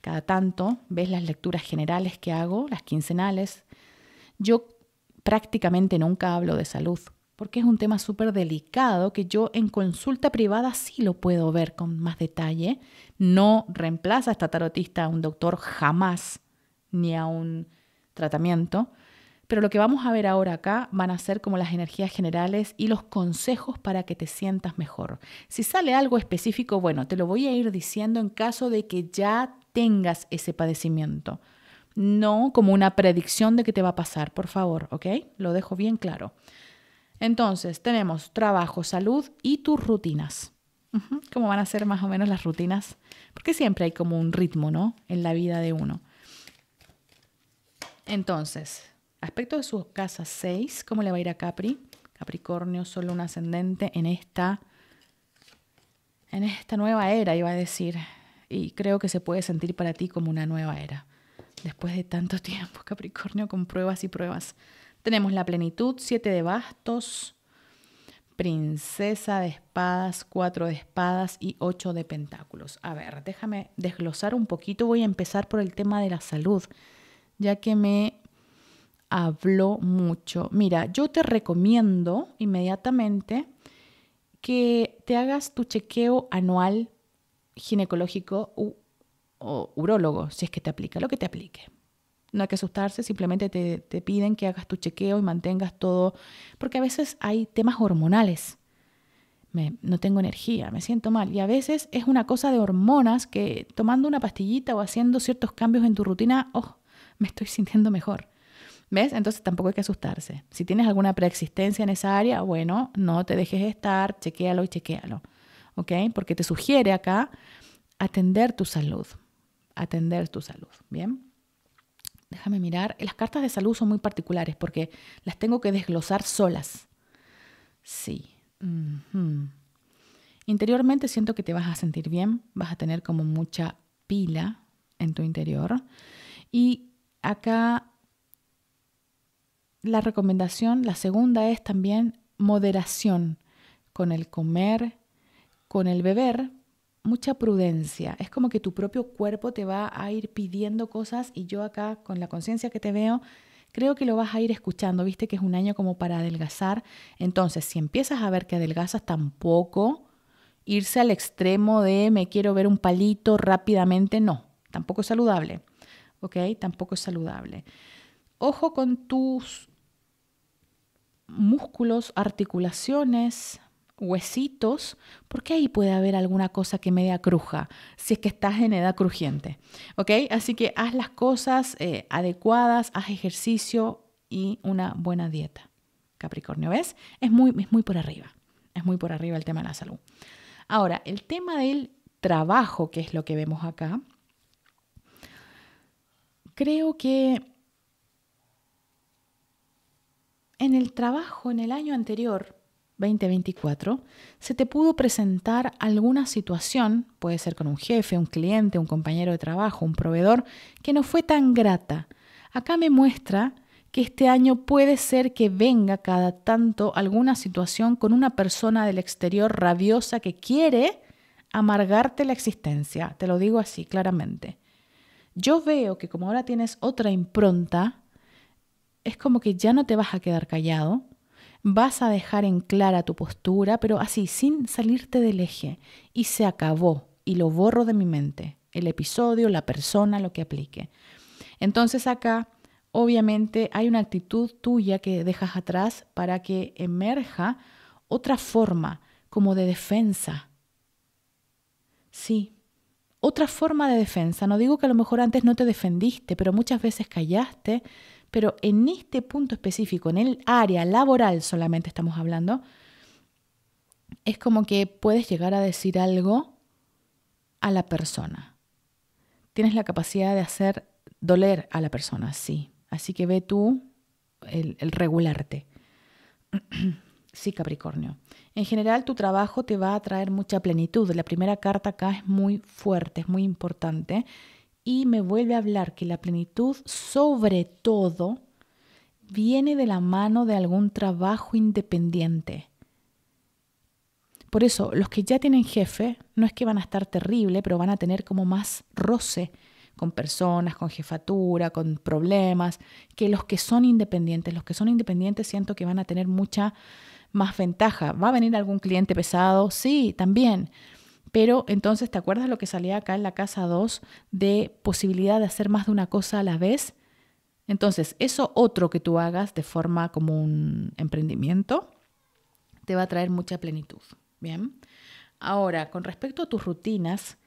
cada tanto, ves las lecturas generales que hago, las quincenales, yo prácticamente nunca hablo de salud, porque es un tema súper delicado que yo en consulta privada sí lo puedo ver con más detalle. No reemplaza a esta tarotista a un doctor jamás, ni a un tratamiento, pero lo que vamos a ver ahora acá van a ser como las energías generales y los consejos para que te sientas mejor. Si sale algo específico, bueno, te lo voy a ir diciendo en caso de que ya tengas ese padecimiento. No como una predicción de que te va a pasar, por favor, ¿ok? Lo dejo bien claro. Entonces, tenemos trabajo, salud y tus rutinas. ¿Cómo van a ser más o menos las rutinas? Porque siempre hay como un ritmo, ¿no? En la vida de uno. Entonces, Aspecto de su casa 6, ¿cómo le va a ir a Capri? Capricornio, solo un ascendente en esta, en esta nueva era, iba a decir. Y creo que se puede sentir para ti como una nueva era. Después de tanto tiempo, Capricornio, con pruebas y pruebas. Tenemos la plenitud, 7 de bastos, princesa de espadas, 4 de espadas y 8 de pentáculos. A ver, déjame desglosar un poquito. Voy a empezar por el tema de la salud, ya que me habló mucho. Mira, yo te recomiendo inmediatamente que te hagas tu chequeo anual ginecológico o urólogo, si es que te aplica, lo que te aplique. No hay que asustarse, simplemente te, te piden que hagas tu chequeo y mantengas todo, porque a veces hay temas hormonales. no tengo energía, me siento mal. Y a veces es una cosa de hormonas que tomando una pastillita o haciendo ciertos cambios en tu rutina, oh, me estoy sintiendo mejor. ¿Ves? Entonces tampoco hay que asustarse. Si tienes alguna preexistencia en esa área, bueno, no te dejes estar, chequéalo y chequéalo. ¿Ok? Porque te sugiere acá atender tu salud. Atender tu salud. ¿Bien? Déjame mirar. Las cartas de salud son muy particulares porque las tengo que desglosar solas. Sí. Interiormente siento que te vas a sentir bien, vas a tener como mucha pila en tu interior. Y acá la recomendación, la segunda es también moderación con el comer, con el beber, mucha prudencia. Es como que tu propio cuerpo te va a ir pidiendo cosas y yo acá, con la conciencia que te veo, creo que lo vas a ir escuchando. Viste que es un año como para adelgazar. Entonces, si empiezas a ver que adelgazas tampoco, irse al extremo de me quiero ver un palito rápidamente, no. Tampoco es saludable. ¿Ok? Tampoco es saludable. Ojo con tus músculos, articulaciones, huesitos, porque ahí puede haber alguna cosa que media cruja, si es que estás en edad crujiente. Así que haz las cosas eh, adecuadas, haz ejercicio y una buena dieta. Capricornio, ¿ves? Es muy, es muy por arriba. Es muy por arriba el tema de la salud. Ahora, el tema del trabajo, que es lo que vemos acá, creo que en el trabajo en el año anterior, 2024, se te pudo presentar alguna situación, puede ser con un jefe, un cliente, un compañero de trabajo, un proveedor, que no fue tan grata. Acá me muestra que este año puede ser que venga cada tanto alguna situación con una persona del exterior rabiosa que quiere amargarte la existencia, te lo digo así claramente. Yo veo que como ahora tienes otra impronta, es como que ya no te vas a quedar callado, vas a dejar en clara tu postura, pero así, sin salirte del eje. Y se acabó, y lo borro de mi mente, el episodio, la persona, lo que aplique. Entonces acá, obviamente, hay una actitud tuya que dejas atrás para que emerja otra forma, como de defensa. Sí, otra forma de defensa. No digo que a lo mejor antes no te defendiste, pero muchas veces callaste pero en este punto específico, en el área laboral solamente estamos hablando, es como que puedes llegar a decir algo a la persona. Tienes la capacidad de hacer doler a la persona, sí. Así que ve tú el, regularte. sí, Capricornio. En general, tu trabajo te va a traer mucha plenitud. La primera carta acá es muy fuerte, es muy importante y me vuelve a hablar que la plenitud sobre todo viene de la mano de algún trabajo independiente. Por eso, los que ya tienen jefe, no es que van a estar terrible, pero van a tener como más roce con personas, con jefatura, con problemas, que los que son independientes. Los que son independientes siento que van a tener mucha más ventaja. ¿Va a venir algún cliente pesado? Sí, también pero entonces, ¿te acuerdas lo que salía acá en la casa 2 de posibilidad de hacer más de una cosa a la vez? Entonces, eso otro que tú hagas de forma como un emprendimiento te va a traer mucha plenitud. Bien. Ahora, con respecto a tus rutinas,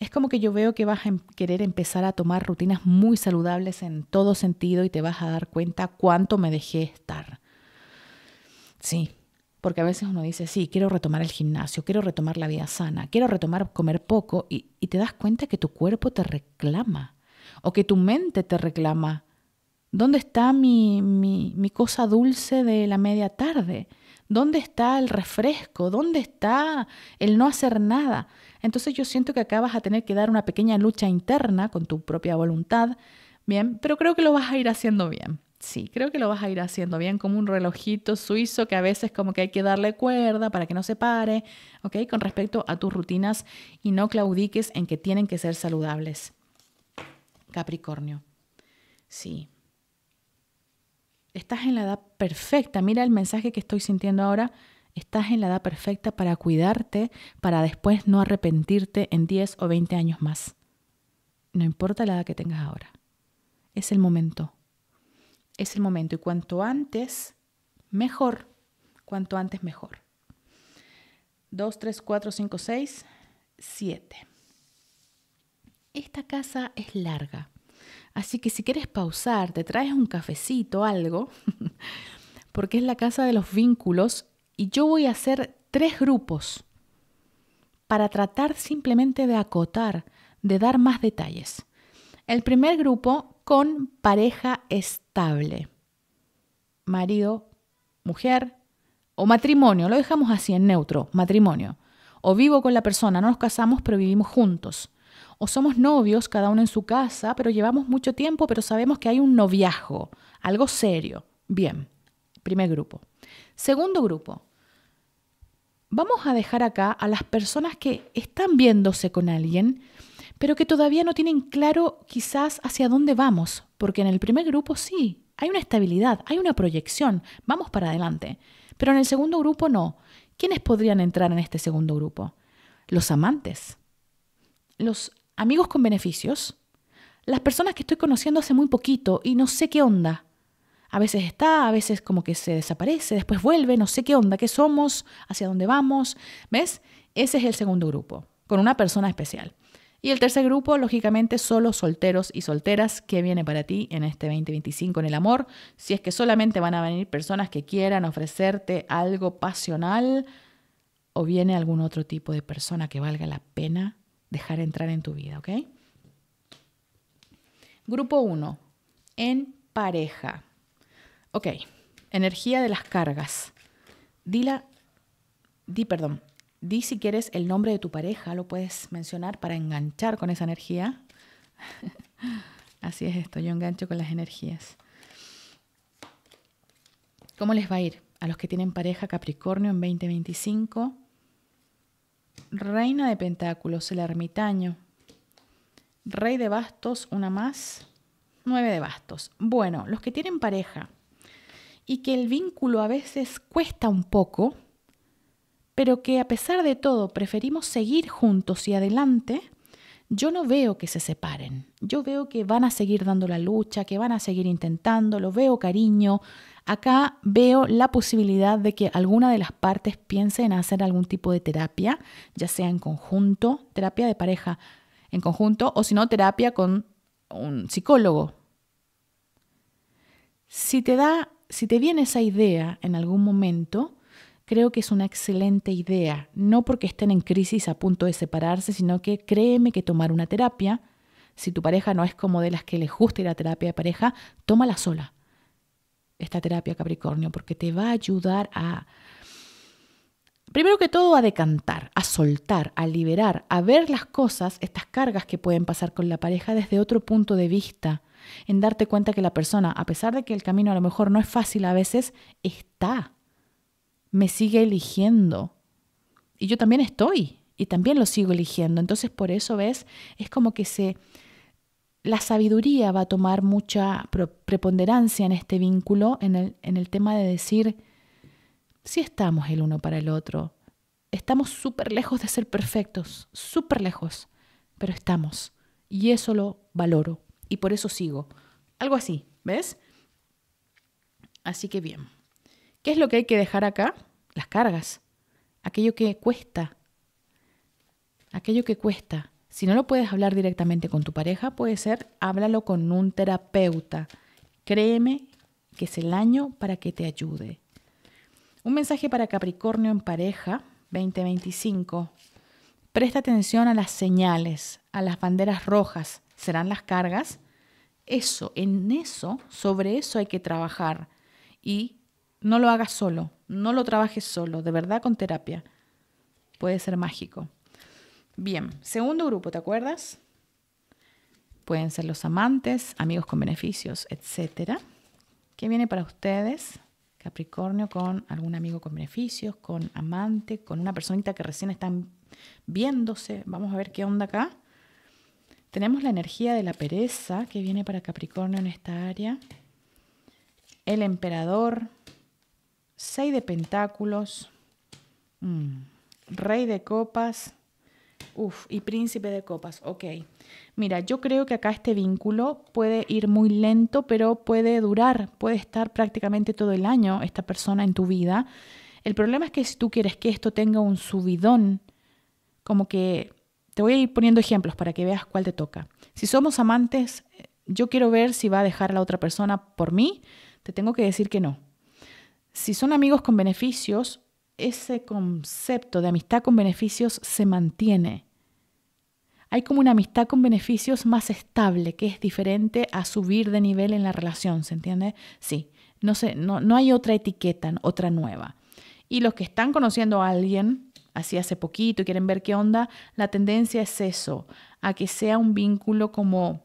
es como que yo veo que vas a em-, querer empezar a tomar rutinas muy saludables en todo sentido y te vas a dar cuenta cuánto me dejé estar. Sí, porque a veces uno dice, sí, quiero retomar el gimnasio, quiero retomar la vida sana, quiero retomar comer poco, y, te das cuenta que tu cuerpo te reclama, o que tu mente te reclama, ¿dónde está mi, mi cosa dulce de la media tarde? ¿Dónde está el refresco? ¿Dónde está el no hacer nada? Entonces yo siento que acabas a tener que dar una pequeña lucha interna con tu propia voluntad, bien, pero creo que lo vas a ir haciendo bien. Sí, creo que lo vas a ir haciendo bien como un relojito suizo que a veces como que hay que darle cuerda para que no se pare, ¿ok? Con respecto a tus rutinas y no claudiques en que tienen que ser saludables. Capricornio. Sí. Estás en la edad perfecta. Mira el mensaje que estoy sintiendo ahora. Estás en la edad perfecta para cuidarte, para después no arrepentirte en 10 o 20 años más. No importa la edad que tengas ahora. Es el momento es el momento y cuanto antes, mejor. Cuanto antes, mejor. 2, 3, 4, 5, 6, 7. Esta casa es larga, así que si quieres pausar, te traes un cafecito, algo, porque es la casa de los vínculos y yo voy a hacer tres grupos para tratar simplemente de acotar, de dar más detalles. El primer grupo con pareja estable. Marido, mujer o matrimonio, lo dejamos así en neutro, matrimonio. O vivo con la persona, no nos casamos pero vivimos juntos. O somos novios, cada uno en su casa, pero llevamos mucho tiempo, pero sabemos que hay un noviazgo, algo serio. Bien, primer grupo. Segundo grupo, vamos a dejar acá a las personas que están viéndose con alguien, pero que todavía no tienen claro quizás hacia dónde vamos, porque en el primer grupo sí, hay una estabilidad, hay una proyección, vamos para adelante, pero en el segundo grupo no. ¿Quiénes podrían entrar en este segundo grupo? Los amantes, los amigos con beneficios, las personas que estoy conociendo hace muy poquito y no sé qué onda. A veces está, a veces como que se desaparece, después vuelve, no sé qué onda, qué somos, hacia dónde vamos. ¿Ves? Ese es el segundo grupo, con una persona especial. Y el tercer grupo, lógicamente, solo solteros y solteras. ¿Qué viene para ti en este 2025 en el amor? Si es que solamente van a venir personas que quieran ofrecerte algo pasional o viene algún otro tipo de persona que valga la pena dejar entrar en tu vida, ¿ok? Grupo 1, en pareja. Ok, energía de las cargas. Dila, di, perdón, Di si quieres el nombre de tu pareja, lo puedes mencionar para enganchar con esa energía. Así es esto, yo engancho con las energías. ¿Cómo les va a ir a los que tienen pareja Capricornio en 2025? Reina de Pentáculos, el ermitaño. Rey de bastos, una más. Nueve de bastos. Bueno, los que tienen pareja y que el vínculo a veces cuesta un poco, pero que a pesar de todo preferimos seguir juntos y adelante, yo no veo que se separen. Yo veo que van a seguir dando la lucha, que van a seguir intentando, lo veo cariño. Acá veo la posibilidad de que alguna de las partes piense en hacer algún tipo de terapia, ya sea en conjunto, terapia de pareja en conjunto, o si no, terapia con un psicólogo. Si te da, si te viene esa idea en algún momento, creo que es una excelente idea, no porque estén en crisis a punto de separarse, sino que créeme que tomar una terapia, si tu pareja no es como de las que les gusta ir a terapia de pareja, tómala sola, esta terapia Capricornio, porque te va a ayudar a, primero que todo, a decantar, a soltar, a liberar, a ver las cosas, estas cargas que pueden pasar con la pareja desde otro punto de vista, en darte cuenta que la persona, a pesar de que el camino a lo mejor no es fácil a veces, está me sigue eligiendo. Y yo también estoy y también lo sigo eligiendo. Entonces por eso ves, es como que se la sabiduría va a tomar mucha preponderancia en este vínculo, en el, tema de decir si estamos el uno para el otro. Estamos súper lejos de ser perfectos, súper lejos, pero estamos. Y eso lo valoro y por eso sigo. Algo así, ¿ves? Así que bien. ¿Qué es lo que hay que dejar acá? las cargas, aquello que cuesta, aquello que cuesta. Si no lo puedes hablar directamente con tu pareja, puede ser háblalo con un terapeuta. Créeme que es el año para que te ayude. Un mensaje para Capricornio en pareja 2025. Presta atención a las señales, a las banderas rojas. ¿Serán las cargas? Eso, en eso, sobre eso hay que trabajar. Y no lo hagas solo. No lo trabajes solo, de verdad con terapia. Puede ser mágico. Bien, segundo grupo, ¿te acuerdas? Pueden ser los amantes, amigos con beneficios, etc. ¿Qué viene para ustedes? Capricornio con algún amigo con beneficios, con amante, con una personita que recién están viéndose. Vamos a ver qué onda acá. Tenemos la energía de la pereza que viene para Capricornio en esta área. El emperador, Seis de pentáculos. Mm. Rey de copas. uff y príncipe de copas, ok. Mira, yo creo que acá este vínculo puede ir muy lento, pero puede durar, puede estar prácticamente todo el año esta persona en tu vida. El problema es que si tú quieres que esto tenga un subidón, como que te voy a ir poniendo ejemplos para que veas cuál te toca. Si somos amantes, eh, yo quiero ver si va a dejar a la otra persona por mí, te tengo que decir que no. Si son amigos con beneficios, ese concepto de amistad con beneficios se mantiene. Hay como una amistad con beneficios más estable, que es diferente a subir de nivel en la relación, ¿se entiende? Sí, no, no, no hay otra etiqueta, otra nueva. Y los que están conociendo a alguien, así hace poquito y quieren ver qué onda, la tendencia es eso, a que sea un vínculo como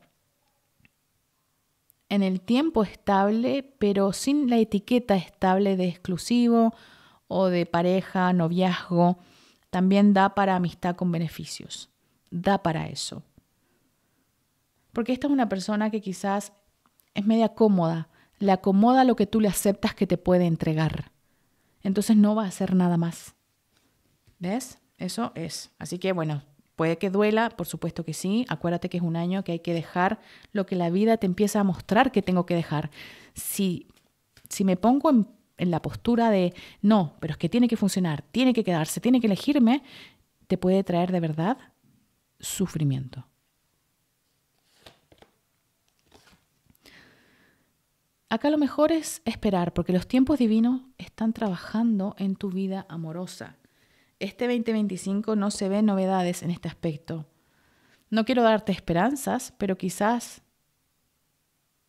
en el tiempo estable, pero sin la etiqueta estable de exclusivo o de pareja, noviazgo. También da para amistad con beneficios. Da para eso. Porque esta es una persona que quizás es media cómoda. Le acomoda lo que tú le aceptas que te puede entregar. Entonces no va a hacer nada más. ¿Ves? Eso es. Así que bueno, Puede que duela, por supuesto que sí. Acuérdate que es un año que hay que dejar lo que la vida te empieza a mostrar que tengo que dejar. Si, si me pongo en, en la postura de no, pero es que tiene que funcionar, tiene que quedarse, tiene que elegirme, te puede traer de verdad sufrimiento. Acá lo mejor es esperar, porque los tiempos divinos están trabajando en tu vida amorosa este 2025 no se ven novedades en este aspecto. No quiero darte esperanzas, pero quizás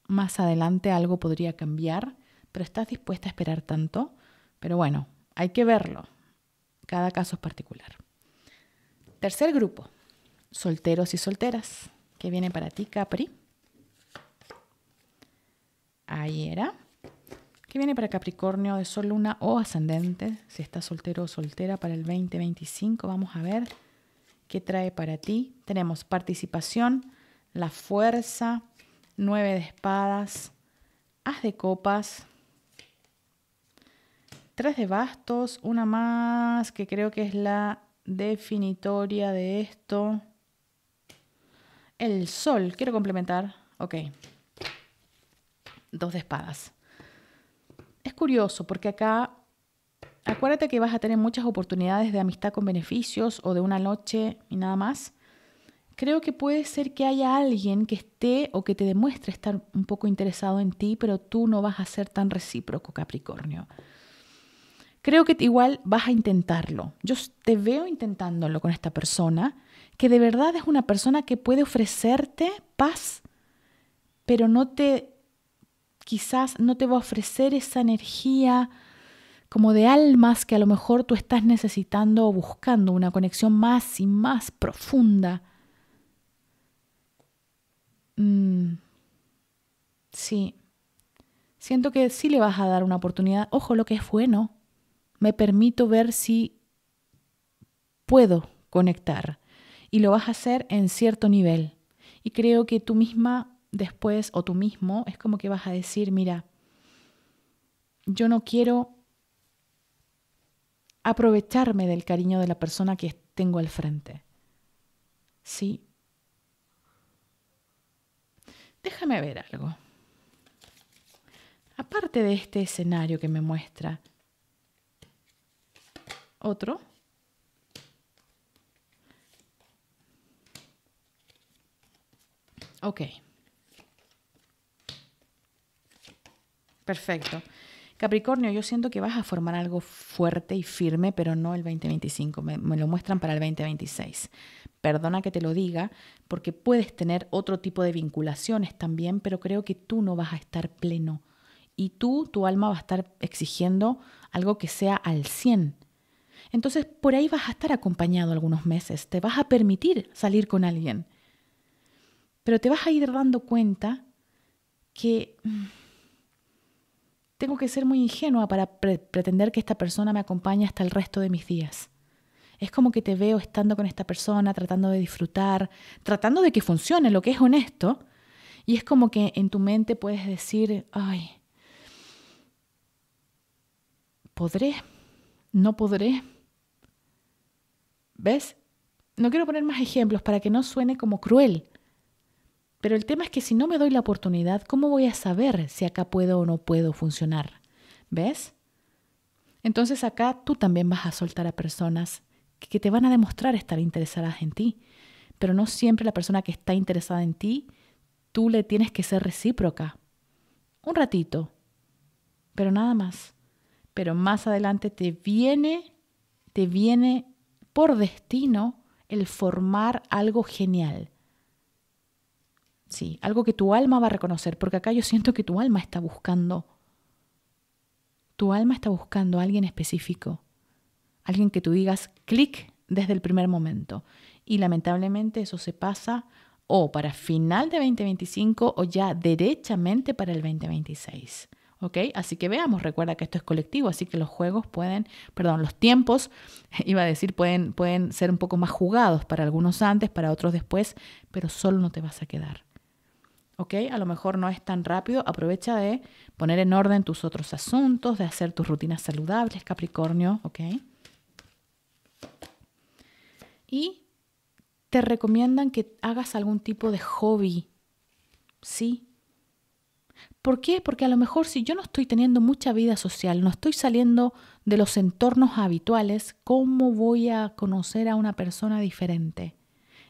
más adelante algo podría cambiar, pero estás dispuesta a esperar tanto. Pero bueno, hay que verlo. Cada caso es particular. Tercer grupo, solteros y solteras. ¿Qué viene para ti, Capri? Ahí era. ¿Qué viene para Capricornio de Sol, Luna o Ascendente. Si está soltero o soltera para el 2025, vamos a ver qué trae para ti. Tenemos participación, la fuerza, nueve de espadas, haz de copas, tres de bastos, una más que creo que es la definitoria de esto. El sol, quiero complementar. Ok. Dos de espadas es curioso porque acá acuérdate que vas a tener muchas oportunidades de amistad con beneficios o de una noche y nada más. Creo que puede ser que haya alguien que esté o que te demuestre estar un poco interesado en ti, pero tú no vas a ser tan recíproco, Capricornio. Creo que igual vas a intentarlo. Yo te veo intentándolo con esta persona, que de verdad es una persona que puede ofrecerte paz, pero no te quizás no te va a ofrecer esa energía como de almas que a lo mejor tú estás necesitando o buscando, una conexión más y más profunda. Mm. Sí, siento que sí le vas a dar una oportunidad. Ojo, lo que es bueno. Me permito ver si puedo conectar. Y lo vas a hacer en cierto nivel. Y creo que tú misma después, o tú mismo, es como que vas a decir, mira, yo no quiero aprovecharme del cariño de la persona que tengo al frente. ¿Sí? Déjame ver algo. Aparte de este escenario que me muestra, otro. Ok. Perfecto. Capricornio, yo siento que vas a formar algo fuerte y firme, pero no el 2025. Me, lo muestran para el 2026. Perdona que te lo diga, porque puedes tener otro tipo de vinculaciones también, pero creo que tú no vas a estar pleno. Y tú, tu alma va a estar exigiendo algo que sea al 100. Entonces, por ahí vas a estar acompañado algunos meses. Te vas a permitir salir con alguien. Pero te vas a ir dando cuenta que mm, tengo que ser muy ingenua para pretender que esta persona me acompañe hasta el resto de mis días. Es como que te veo estando con esta persona, tratando de disfrutar, tratando de que funcione lo que es honesto, y es como que en tu mente puedes decir, ay, ¿podré? ¿No podré? ¿Ves? No quiero poner más ejemplos para que no suene como cruel, pero el tema es que si no me doy la oportunidad, ¿cómo voy a saber si acá puedo o no puedo funcionar? ¿Ves? Entonces acá tú también vas a soltar a personas que te van a demostrar estar interesadas en ti. Pero no siempre la persona que está interesada en ti, tú le tienes que ser recíproca. Un ratito, pero nada más. Pero más adelante te viene, te viene por destino el formar algo genial Sí, algo que tu alma va a reconocer, porque acá yo siento que tu alma está buscando. Tu alma está buscando a alguien específico, alguien que tú digas clic desde el primer momento. Y lamentablemente eso se pasa o para final de 2025 o ya derechamente para el 2026. ¿Ok? Así que veamos, recuerda que esto es colectivo, así que los juegos pueden, perdón, los tiempos, iba a decir, pueden, pueden ser un poco más jugados para algunos antes, para otros después, pero solo no te vas a quedar. A lo mejor no es tan rápido, aprovecha de poner en orden tus otros asuntos, de hacer tus rutinas saludables, Capricornio, ¿ok? Y te recomiendan que hagas algún tipo de hobby, ¿sí? ¿Por qué? Porque a lo mejor si yo no estoy teniendo mucha vida social, no estoy saliendo de los entornos habituales, ¿cómo voy a conocer a una persona diferente?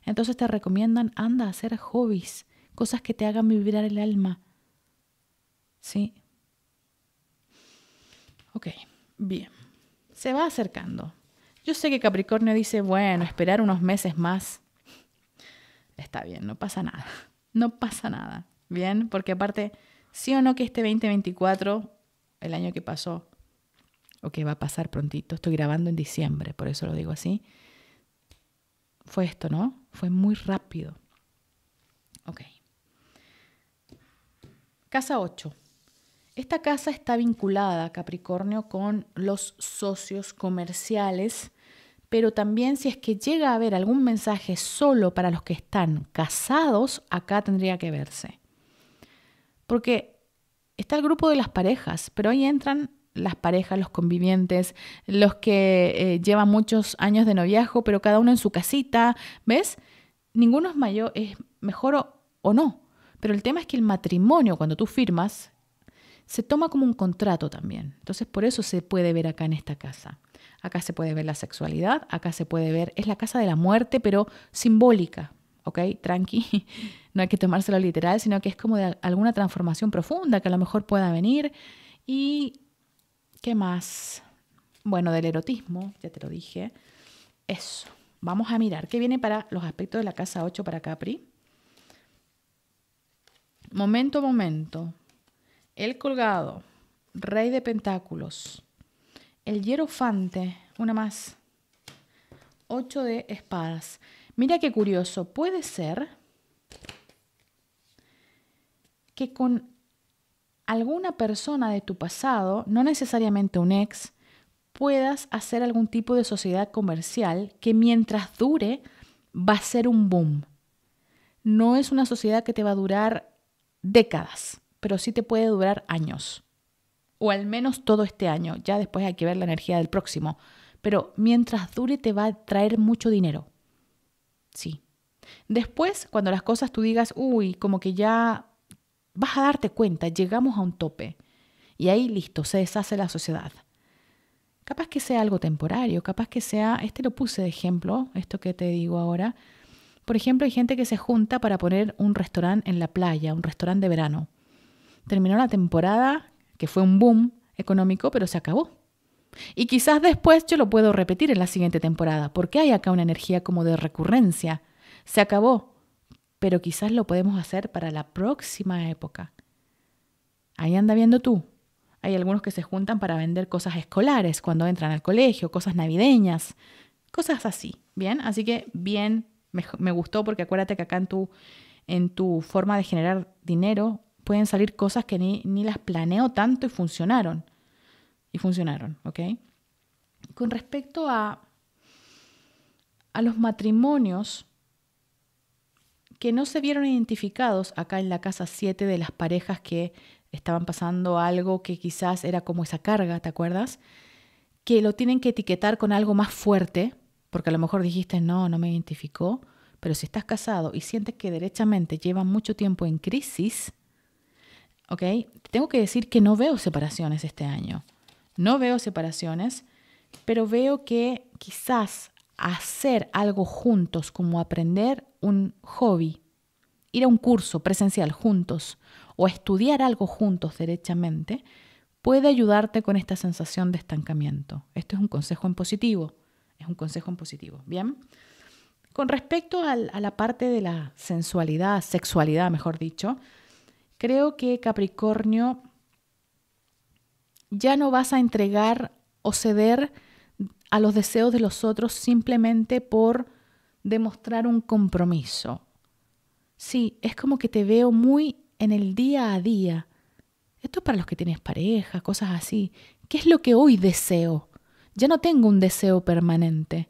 Entonces te recomiendan, anda a hacer hobbies, cosas que te hagan vibrar el alma. ¿Sí? Ok, bien. Se va acercando. Yo sé que Capricornio dice, bueno, esperar unos meses más. Está bien, no pasa nada. No pasa nada. Bien, porque aparte, sí o no que este 2024, el año que pasó, o que va a pasar prontito, estoy grabando en diciembre, por eso lo digo así, fue esto, ¿no? Fue muy rápido. Ok. Casa 8. Esta casa está vinculada, Capricornio, con los socios comerciales, pero también si es que llega a haber algún mensaje solo para los que están casados, acá tendría que verse. Porque está el grupo de las parejas, pero ahí entran las parejas, los convivientes, los que eh, llevan muchos años de noviazgo, pero cada uno en su casita, ¿ves? Ninguno es mayor, es mejor o no. Pero el tema es que el matrimonio, cuando tú firmas, se toma como un contrato también. Entonces, por eso se puede ver acá en esta casa. Acá se puede ver la sexualidad, acá se puede ver, es la casa de la muerte, pero simbólica, ¿ok? Tranqui, no hay que tomárselo literal, sino que es como de alguna transformación profunda que a lo mejor pueda venir. ¿Y qué más? Bueno, del erotismo, ya te lo dije. Eso, vamos a mirar qué viene para los aspectos de la casa 8 para Capri. Momento a momento. El colgado, rey de pentáculos. El hierofante, una más. Ocho de espadas. Mira qué curioso. Puede ser que con alguna persona de tu pasado, no necesariamente un ex, puedas hacer algún tipo de sociedad comercial que mientras dure va a ser un boom. No es una sociedad que te va a durar décadas, pero sí te puede durar años. O al menos todo este año, ya después hay que ver la energía del próximo. Pero mientras dure te va a traer mucho dinero. Sí. Después, cuando las cosas tú digas, uy, como que ya vas a darte cuenta, llegamos a un tope. Y ahí listo, se deshace la sociedad. Capaz que sea algo temporario, capaz que sea, este lo puse de ejemplo, esto que te digo ahora, por ejemplo, hay gente que se junta para poner un restaurante en la playa, un restaurante de verano. Terminó la temporada, que fue un boom económico, pero se acabó. Y quizás después yo lo puedo repetir en la siguiente temporada, porque hay acá una energía como de recurrencia. Se acabó, pero quizás lo podemos hacer para la próxima época. Ahí anda viendo tú. Hay algunos que se juntan para vender cosas escolares cuando entran al colegio, cosas navideñas, cosas así. Bien, así que bien me, gustó porque acuérdate que acá en tu, en tu forma de generar dinero pueden salir cosas que ni, las planeo tanto y funcionaron. Y funcionaron, ¿ok? Con respecto a, a los matrimonios que no se vieron identificados acá en la casa 7 de las parejas que estaban pasando algo que quizás era como esa carga, ¿te acuerdas? Que lo tienen que etiquetar con algo más fuerte porque a lo mejor dijiste, no, no me identificó, pero si estás casado y sientes que derechamente lleva mucho tiempo en crisis, ¿ok? Tengo que decir que no veo separaciones este año. No veo separaciones, pero veo que quizás hacer algo juntos, como aprender un hobby, ir a un curso presencial juntos o estudiar algo juntos derechamente, puede ayudarte con esta sensación de estancamiento. Esto es un consejo en positivo es un consejo en positivo, ¿bien? Con respecto a la parte de la sensualidad, sexualidad, mejor dicho, creo que Capricornio ya no vas a entregar o ceder a los deseos de los otros simplemente por demostrar un compromiso. Sí, es como que te veo muy en el día a día. Esto es para los que tienes pareja, cosas así. ¿Qué es lo que hoy deseo? Ya no tengo un deseo permanente.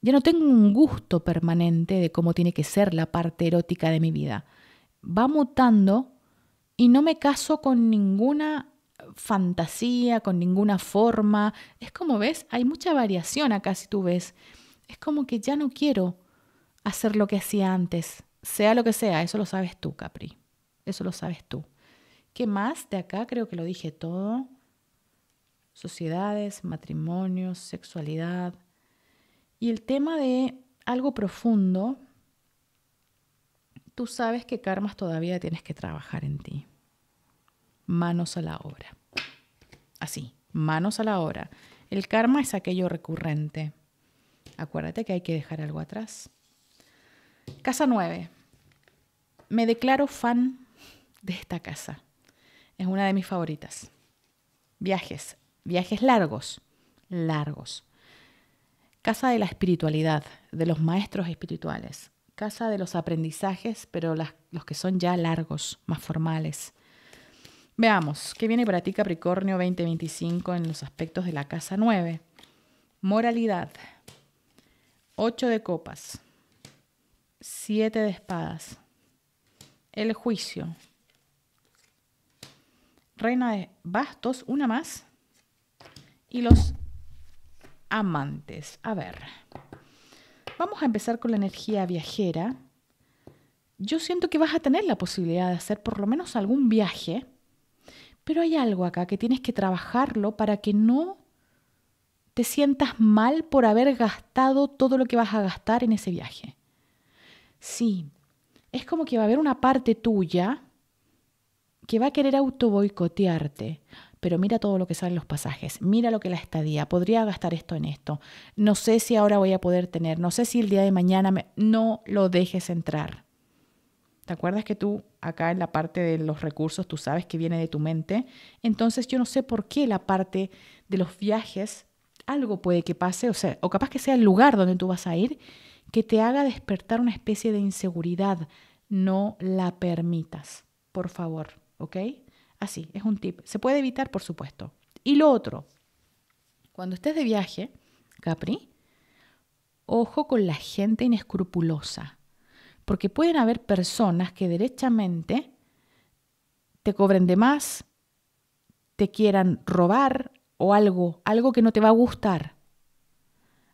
Ya no tengo un gusto permanente de cómo tiene que ser la parte erótica de mi vida. Va mutando y no me caso con ninguna fantasía, con ninguna forma. Es como ves, hay mucha variación acá si tú ves. Es como que ya no quiero hacer lo que hacía antes, sea lo que sea, eso lo sabes tú, Capri. Eso lo sabes tú. ¿Qué más de acá? Creo que lo dije todo sociedades, matrimonios, sexualidad. Y el tema de algo profundo, tú sabes que karmas todavía tienes que trabajar en ti. Manos a la obra. Así, manos a la obra. El karma es aquello recurrente. Acuérdate que hay que dejar algo atrás. Casa 9. Me declaro fan de esta casa. Es una de mis favoritas. Viajes, Viajes largos, largos. Casa de la espiritualidad, de los maestros espirituales. Casa de los aprendizajes, pero los que son ya largos, más formales. Veamos, ¿qué viene para ti Capricornio 2025 en los aspectos de la casa 9? Moralidad. Ocho de copas. Siete de espadas. El juicio. Reina de bastos, una más y los amantes. A ver, vamos a empezar con la energía viajera. Yo siento que vas a tener la posibilidad de hacer por lo menos algún viaje, pero hay algo acá que tienes que trabajarlo para que no te sientas mal por haber gastado todo lo que vas a gastar en ese viaje. Sí, es como que va a haber una parte tuya que va a querer auto boicotearte pero mira todo lo que salen los pasajes, mira lo que la estadía, podría gastar esto en esto, no sé si ahora voy a poder tener, no sé si el día de mañana me... no lo dejes entrar. ¿Te acuerdas que tú acá en la parte de los recursos tú sabes que viene de tu mente? Entonces yo no sé por qué la parte de los viajes, algo puede que pase, o sea, o capaz que sea el lugar donde tú vas a ir, que te haga despertar una especie de inseguridad. No la permitas, por favor, ¿ok? Así, es un tip. Se puede evitar, por supuesto. Y lo otro, cuando estés de viaje, Capri, ojo con la gente inescrupulosa, porque pueden haber personas que derechamente te cobren de más, te quieran robar o algo, algo que no te va a gustar.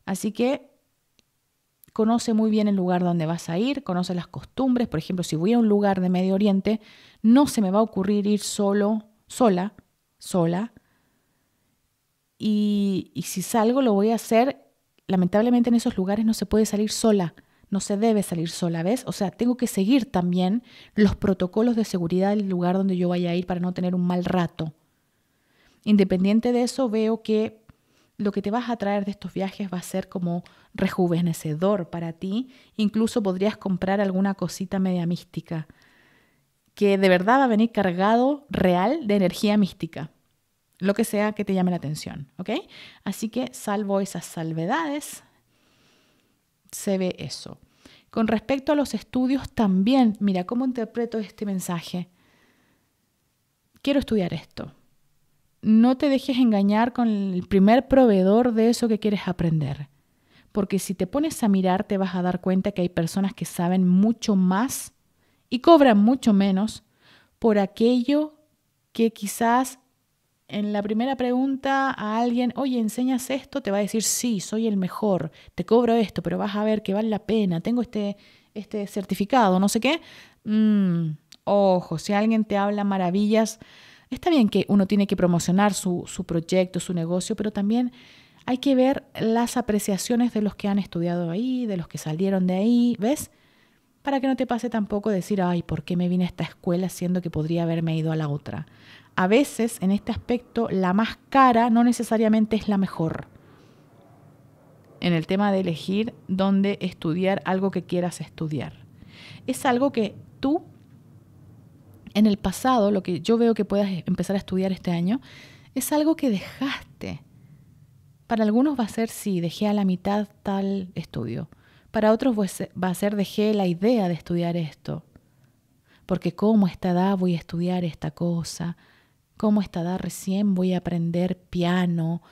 Así que conoce muy bien el lugar donde vas a ir, conoce las costumbres. Por ejemplo, si voy a un lugar de Medio Oriente, no se me va a ocurrir ir solo, sola, sola. Y, y si salgo, lo voy a hacer. Lamentablemente en esos lugares no se puede salir sola, no se debe salir sola, ¿ves? O sea, tengo que seguir también los protocolos de seguridad del lugar donde yo vaya a ir para no tener un mal rato. Independiente de eso, veo que lo que te vas a traer de estos viajes va a ser como rejuvenecedor para ti. Incluso podrías comprar alguna cosita media mística, que de verdad va a venir cargado real de energía mística, lo que sea que te llame la atención, ¿ok? Así que salvo esas salvedades, se ve eso. Con respecto a los estudios también, mira, ¿cómo interpreto este mensaje? Quiero estudiar esto no te dejes engañar con el primer proveedor de eso que quieres aprender. Porque si te pones a mirar te vas a dar cuenta que hay personas que saben mucho más y cobran mucho menos por aquello que quizás en la primera pregunta a alguien, oye, ¿enseñas esto? Te va a decir, sí, soy el mejor, te cobro esto, pero vas a ver que vale la pena, tengo este, este certificado, no sé qué. Mm, ojo, si alguien te habla maravillas Está bien que uno tiene que promocionar su, proyecto, su negocio, pero también hay que ver las apreciaciones de los que han estudiado ahí, de los que salieron de ahí, ¿ves? Para que no te pase tampoco decir, ay, ¿por qué me vine a esta escuela siendo que podría haberme ido a la otra? A veces, en este aspecto, la más cara no necesariamente es la mejor. En el tema de elegir dónde estudiar algo que quieras estudiar. Es algo que tú en el pasado, lo que yo veo que puedas e-, empezar a estudiar este año, es algo que dejaste. Para algunos va a ser, sí, dejé a la mitad tal estudio. Para otros va a ser, dejé la idea de estudiar esto. Porque cómo esta edad voy a estudiar esta cosa, cómo esta edad recién voy a aprender piano.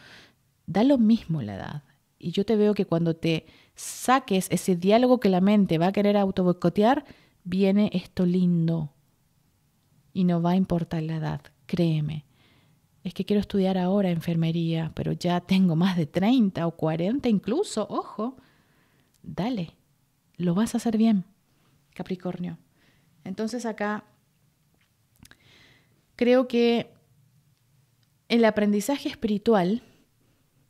Da lo mismo la edad. Y yo te veo que cuando te saques ese diálogo que la mente va a querer autobocotear, viene esto lindo, y no va a importar la edad, créeme. Es que quiero estudiar ahora enfermería, pero ya tengo más de 30 o 40 incluso, ojo. Dale, lo vas a hacer bien, Capricornio. Entonces acá creo que el aprendizaje espiritual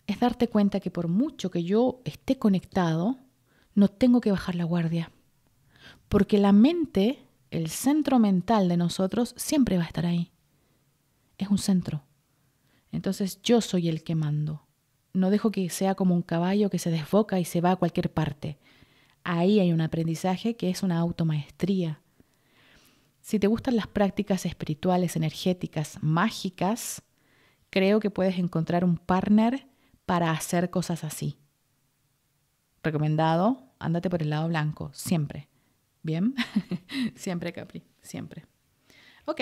es darte cuenta que por mucho que yo esté conectado, no tengo que bajar la guardia. Porque la mente el centro mental de nosotros siempre va a estar ahí. Es un centro. Entonces yo soy el que mando. No dejo que sea como un caballo que se desboca y se va a cualquier parte. Ahí hay un aprendizaje que es una automaestría. Si te gustan las prácticas espirituales, energéticas, mágicas, creo que puedes encontrar un partner para hacer cosas así. Recomendado, ándate por el lado blanco, siempre. Bien, siempre Capri, siempre. Ok,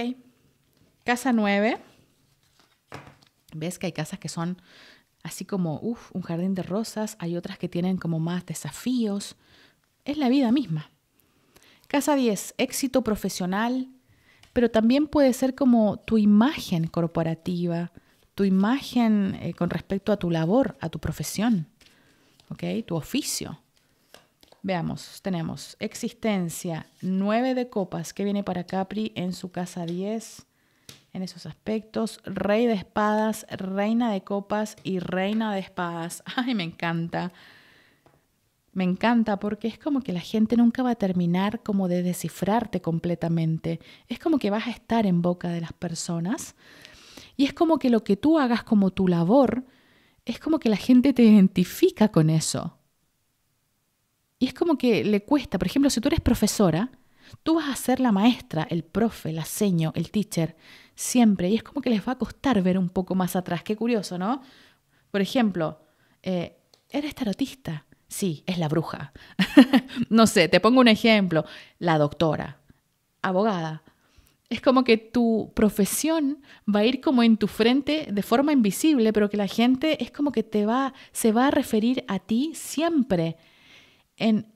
casa 9. Ves que hay casas que son así como, un jardín de rosas, hay otras que tienen como más desafíos. Es la vida misma. Casa 10, éxito profesional, pero también puede ser como tu imagen corporativa, tu imagen eh, con respecto a tu labor, a tu profesión, okay, Tu oficio. Veamos, tenemos existencia nueve de copas que viene para Capri en su casa 10 en esos aspectos. Rey de espadas, reina de copas y reina de espadas. Ay, me encanta. Me encanta porque es como que la gente nunca va a terminar como de descifrarte completamente. Es como que vas a estar en boca de las personas. Y es como que lo que tú hagas como tu labor, es como que la gente te identifica con eso. Y es como que le cuesta, por ejemplo, si tú eres profesora, tú vas a ser la maestra, el profe, la seño, el teacher, siempre. Y es como que les va a costar ver un poco más atrás. Qué curioso, ¿no? Por ejemplo, eh, eres tarotista. Sí, es la bruja. no sé, te pongo un ejemplo. La doctora, abogada. Es como que tu profesión va a ir como en tu frente de forma invisible, pero que la gente es como que te va, se va a referir a ti siempre en,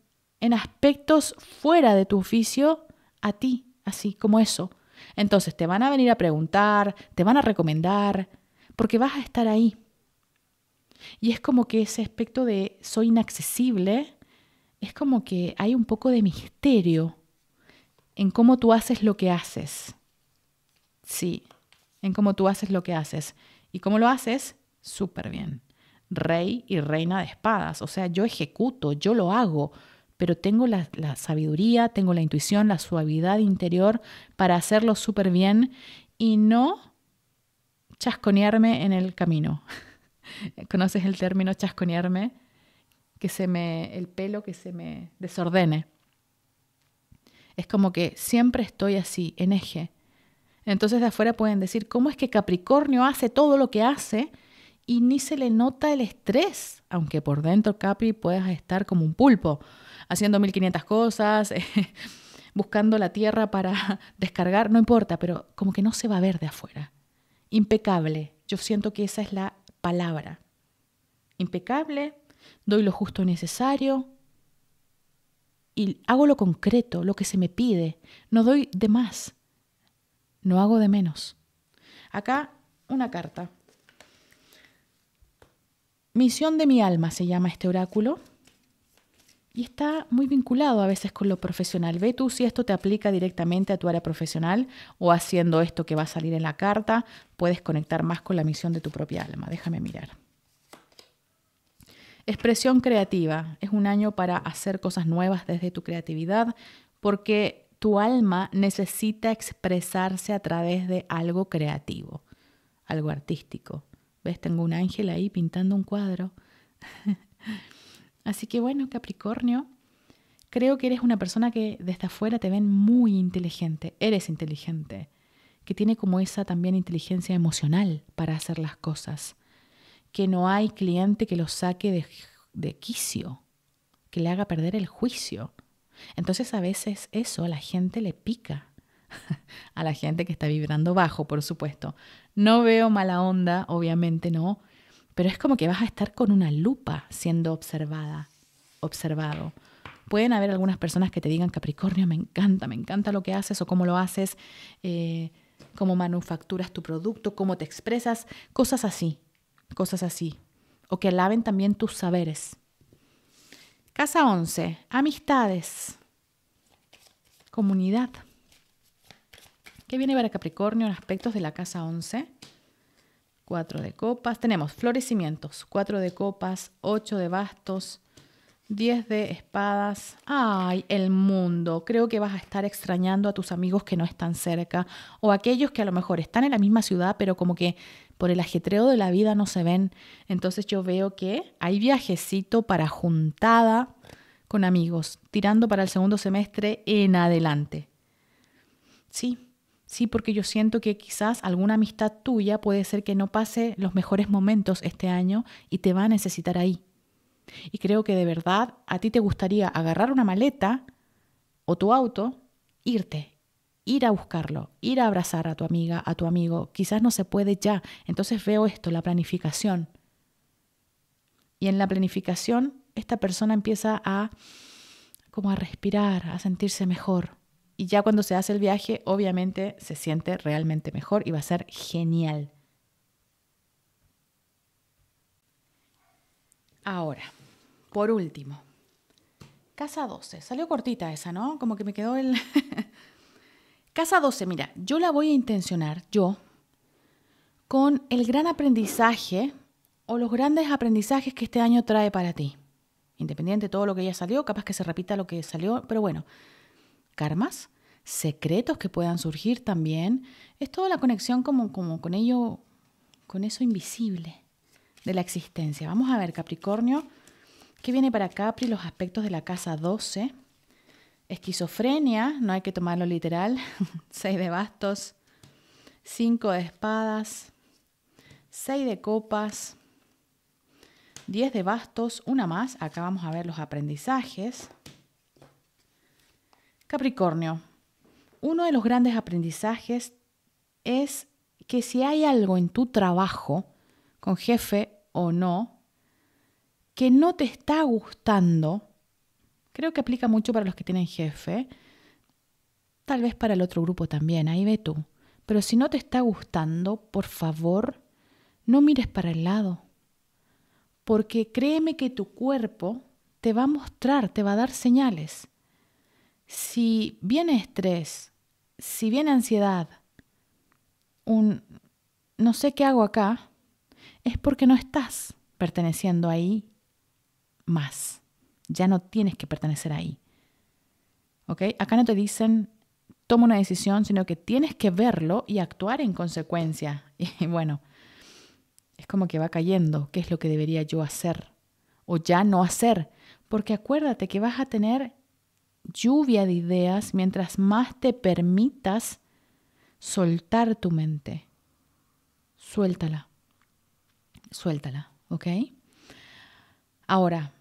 aspectos fuera de tu oficio a ti, así como eso. Entonces te van a venir a preguntar, te van a recomendar, porque vas a estar ahí. Y es como que ese aspecto de soy inaccesible, es como que hay un poco de misterio en cómo tú haces lo que haces. Sí, en cómo tú haces lo que haces. ¿Y cómo lo haces? Súper bien rey y reina de espadas. O sea, yo ejecuto, yo lo hago, pero tengo la, sabiduría, tengo la intuición, la suavidad interior para hacerlo súper bien y no chasconearme en el camino. ¿Conoces el término chasconearme? Que se me, el pelo que se me desordene. Es como que siempre estoy así, en eje. Entonces de afuera pueden decir, ¿cómo es que Capricornio hace todo lo que hace y ni se le nota el estrés, aunque por dentro, Capri, puedas estar como un pulpo, haciendo 1500 cosas, buscando la tierra para descargar, no importa, pero como que no se va a ver de afuera. Impecable, yo siento que esa es la palabra. Impecable, doy lo justo y necesario y hago lo concreto, lo que se me pide, no doy de más, no hago de menos. Acá una carta Misión de mi alma se llama este oráculo y está muy vinculado a veces con lo profesional. Ve tú si esto te aplica directamente a tu área profesional o haciendo esto que va a salir en la carta, puedes conectar más con la misión de tu propia alma. Déjame mirar. Expresión creativa. Es un año para hacer cosas nuevas desde tu creatividad porque tu alma necesita expresarse a través de algo creativo, algo artístico. ¿Ves? Tengo un ángel ahí pintando un cuadro. Así que bueno, Capricornio, creo que eres una persona que desde afuera te ven muy inteligente, eres inteligente, que tiene como esa también inteligencia emocional para hacer las cosas, que no hay cliente que lo saque de, de quicio, que le haga perder el juicio. Entonces a veces eso a la gente le pica, a la gente que está vibrando bajo, por supuesto, no veo mala onda, obviamente no, pero es como que vas a estar con una lupa siendo observada, observado. Pueden haber algunas personas que te digan, Capricornio, me encanta, me encanta lo que haces o cómo lo haces, eh, cómo manufacturas tu producto, cómo te expresas, cosas así, cosas así. O que alaben también tus saberes. Casa 11, amistades, comunidad. ¿Qué viene para Capricornio en aspectos de la casa 11? Cuatro de copas. Tenemos florecimientos, Cuatro de copas, Ocho de bastos, Diez de espadas. Ay, el mundo. Creo que vas a estar extrañando a tus amigos que no están cerca o aquellos que a lo mejor están en la misma ciudad, pero como que por el ajetreo de la vida no se ven. Entonces yo veo que hay viajecito para juntada con amigos, tirando para el segundo semestre en adelante. Sí, Sí, porque yo siento que quizás alguna amistad tuya puede ser que no pase los mejores momentos este año y te va a necesitar ahí. Y creo que de verdad a ti te gustaría agarrar una maleta o tu auto, irte, ir a buscarlo, ir a abrazar a tu amiga, a tu amigo. Quizás no se puede ya. Entonces veo esto, la planificación. Y en la planificación esta persona empieza a como a respirar, a sentirse mejor. Y ya cuando se hace el viaje, obviamente se siente realmente mejor y va a ser genial. Ahora, por último, Casa 12. Salió cortita esa, ¿no? Como que me quedó el... Casa 12, mira, yo la voy a intencionar, yo, con el gran aprendizaje o los grandes aprendizajes que este año trae para ti. Independiente de todo lo que ya salió, capaz que se repita lo que salió, pero bueno, karmas, secretos que puedan surgir también, es toda la conexión como, como con ello, con eso invisible de la existencia. Vamos a ver, Capricornio, ¿qué viene para Capri? Los aspectos de la casa 12. Esquizofrenia, no hay que tomarlo literal. 6 de bastos, 5 de espadas, 6 de copas, 10 de bastos, una más. Acá vamos a ver los aprendizajes. Capricornio, uno de los grandes aprendizajes es que si hay algo en tu trabajo, con jefe o no, que no te está gustando, creo que aplica mucho para los que tienen jefe, tal vez para el otro grupo también, ahí ve tú. Pero si no te está gustando, por favor, no mires para el lado. Porque créeme que tu cuerpo te va a mostrar, te va a dar señales. Si viene estrés, si viene ansiedad, un no sé qué hago acá, es porque no estás perteneciendo ahí más. Ya no tienes que pertenecer ahí. ¿Ok? Acá no te dicen toma una decisión, sino que tienes que verlo y actuar en consecuencia. Y bueno, es como que va cayendo, ¿qué es lo que debería yo hacer? O ya no hacer, porque acuérdate que vas a tener lluvia de ideas mientras más te permitas soltar tu mente. Suéltala. Suéltala, ¿ok? Ahora,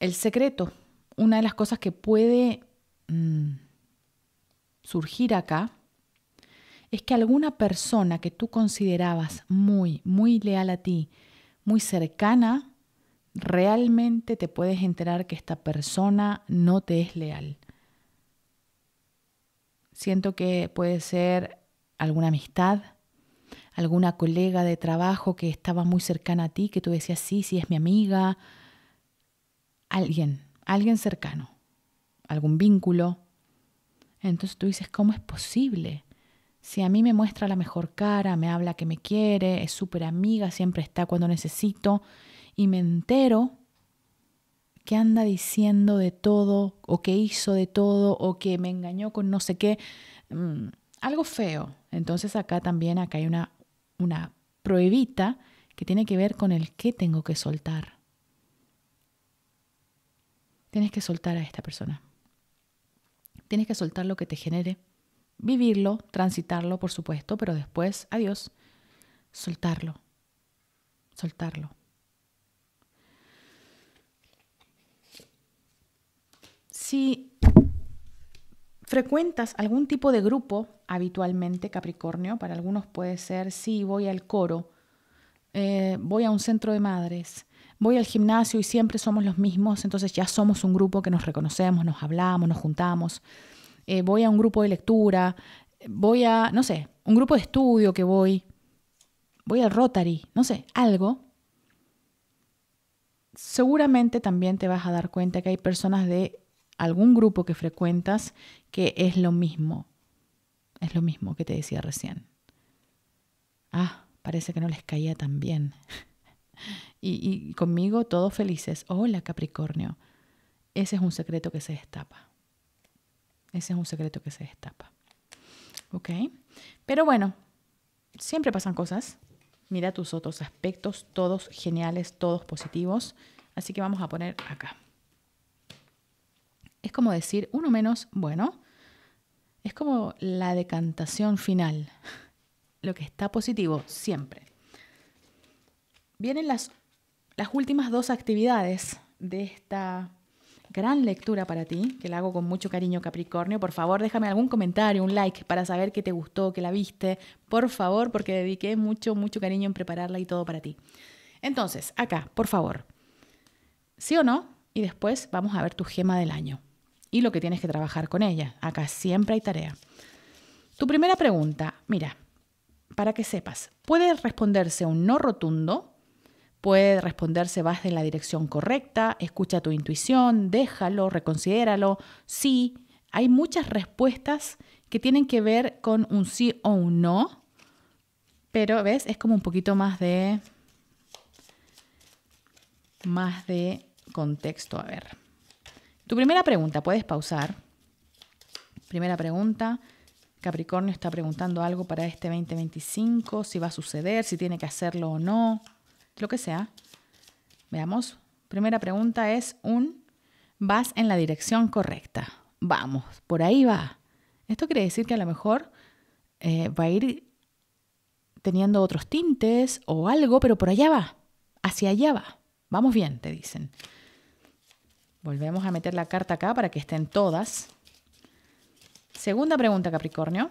el secreto, una de las cosas que puede mm, surgir acá, es que alguna persona que tú considerabas muy, muy leal a ti, muy cercana, realmente te puedes enterar que esta persona no te es leal. Siento que puede ser alguna amistad, alguna colega de trabajo que estaba muy cercana a ti, que tú decías, sí, sí, es mi amiga, alguien, alguien cercano, algún vínculo. Entonces tú dices, ¿cómo es posible? Si a mí me muestra la mejor cara, me habla que me quiere, es súper amiga, siempre está cuando necesito, y me entero que anda diciendo de todo o que hizo de todo o que me engañó con no sé qué, mm, algo feo. Entonces acá también acá hay una, una prohibita que tiene que ver con el qué tengo que soltar. Tienes que soltar a esta persona. Tienes que soltar lo que te genere. Vivirlo, transitarlo, por supuesto, pero después, adiós, soltarlo. Soltarlo. Si frecuentas algún tipo de grupo, habitualmente Capricornio, para algunos puede ser, sí, voy al coro, eh, voy a un centro de madres, voy al gimnasio y siempre somos los mismos, entonces ya somos un grupo que nos reconocemos, nos hablamos, nos juntamos, eh, voy a un grupo de lectura, voy a, no sé, un grupo de estudio que voy, voy al Rotary, no sé, algo, seguramente también te vas a dar cuenta que hay personas de algún grupo que frecuentas que es lo mismo. Es lo mismo que te decía recién. Ah, parece que no les caía tan bien. y, conmigo todos felices. Hola Capricornio. Ese es un secreto que se destapa. Ese es un secreto que se destapa. ¿Ok? Pero bueno, siempre pasan cosas. Mira tus otros aspectos, todos geniales, todos positivos. Así que vamos a poner acá es como decir uno menos, bueno, es como la decantación final, lo que está positivo siempre. Vienen las, las últimas dos actividades de esta gran lectura para ti, que la hago con mucho cariño Capricornio. Por favor, déjame algún comentario, un like para saber que te gustó, que la viste. Por favor, porque dediqué mucho, mucho cariño en prepararla y todo para ti. Entonces, acá, por favor. ¿Sí o no? Y después vamos a ver tu gema del año y lo que tienes que trabajar con ella. Acá siempre hay tarea. Tu primera pregunta, mira, para que sepas, puede responderse un no rotundo, puede responderse vas en la dirección correcta, escucha tu intuición, déjalo, reconsidéralo, sí. Hay muchas respuestas que tienen que ver con un sí o un no, pero ves, es como un poquito más de más de contexto, a ver. Tu primera pregunta, puedes pausar. Primera pregunta, Capricornio está preguntando algo para este 2025, si va a suceder, si tiene que hacerlo o no, lo que sea. Veamos, primera pregunta es un, vas en la dirección correcta. Vamos, por ahí va. Esto quiere decir que a lo mejor eh, va a ir teniendo otros tintes o algo, pero por allá va, hacia allá va. Vamos bien, te dicen. Volvemos a meter la carta acá para que estén todas. Segunda pregunta, Capricornio.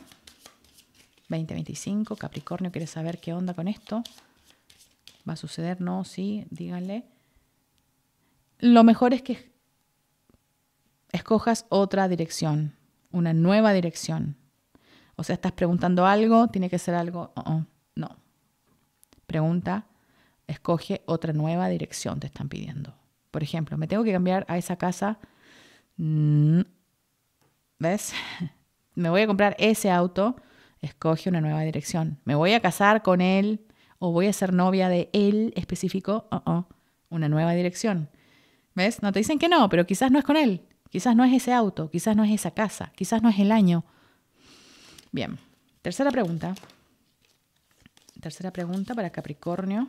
2025, Capricornio quiere saber qué onda con esto. ¿Va a suceder? No, sí, díganle. Lo mejor es que escojas otra dirección, una nueva dirección. O sea, estás preguntando algo, tiene que ser algo. Uh-uh, no. Pregunta, escoge otra nueva dirección, te están pidiendo. Por ejemplo, me tengo que cambiar a esa casa. Mm, ¿Ves? Me voy a comprar ese auto. Escoge una nueva dirección. Me voy a casar con él o voy a ser novia de él específico. Oh, oh, una nueva dirección. ¿Ves? No te dicen que no, pero quizás no es con él. Quizás no es ese auto. Quizás no es esa casa. Quizás no es el año. Bien. Tercera pregunta. Tercera pregunta para Capricornio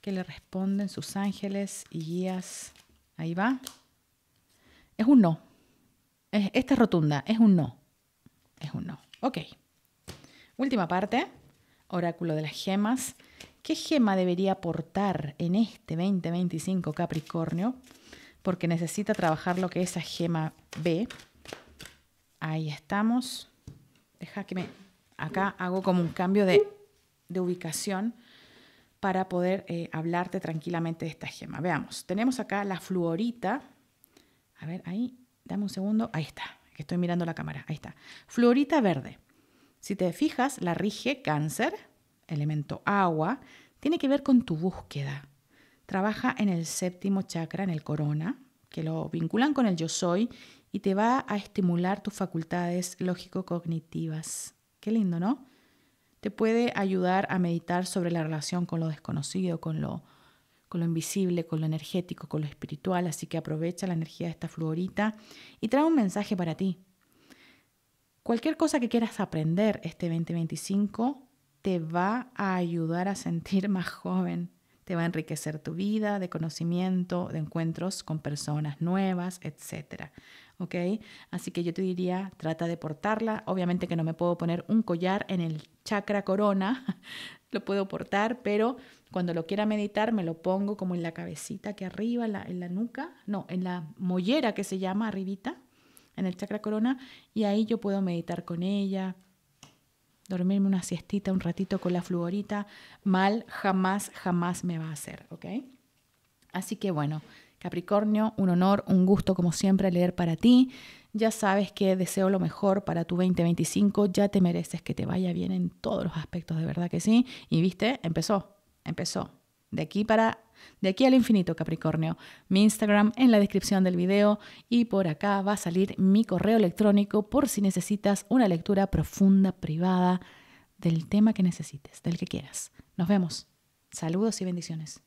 que le responden sus ángeles y guías. Ahí va. Es un no. Es, esta es rotunda, es un no. Es un no. Ok. Última parte, oráculo de las gemas. ¿Qué gema debería aportar en este 2025 Capricornio? Porque necesita trabajar lo que esa gema ve. Ahí estamos. Deja que me... Acá hago como un cambio de, de ubicación para poder eh, hablarte tranquilamente de esta gema. Veamos, tenemos acá la fluorita. A ver, ahí, dame un segundo. Ahí está, que estoy mirando la cámara. Ahí está. Fluorita verde. Si te fijas, la rige cáncer, elemento agua, tiene que ver con tu búsqueda. Trabaja en el séptimo chakra, en el corona, que lo vinculan con el yo soy y te va a estimular tus facultades lógico-cognitivas. Qué lindo, ¿no? te puede ayudar a meditar sobre la relación con lo desconocido, con lo, con lo invisible, con lo energético, con lo espiritual. Así que aprovecha la energía de esta fluorita y trae un mensaje para ti. Cualquier cosa que quieras aprender este 2025 te va a ayudar a sentir más joven, te va a enriquecer tu vida de conocimiento, de encuentros con personas nuevas, etc. ¿ok? Así que yo te diría, trata de portarla. Obviamente que no me puedo poner un collar en el chakra corona, lo puedo portar, pero cuando lo quiera meditar me lo pongo como en la cabecita que arriba, en la, nuca, no, en la mollera que se llama arribita, en el chakra corona, y ahí yo puedo meditar con ella, dormirme una siestita un ratito con la fluorita, mal jamás, jamás me va a hacer, ¿ok? Así que bueno, Capricornio, un honor, un gusto como siempre leer para ti. Ya sabes que deseo lo mejor para tu 2025, ya te mereces que te vaya bien en todos los aspectos, de verdad que sí. Y viste, empezó, empezó. De aquí para de aquí al infinito Capricornio. Mi Instagram en la descripción del video y por acá va a salir mi correo electrónico por si necesitas una lectura profunda privada del tema que necesites, del que quieras. Nos vemos. Saludos y bendiciones.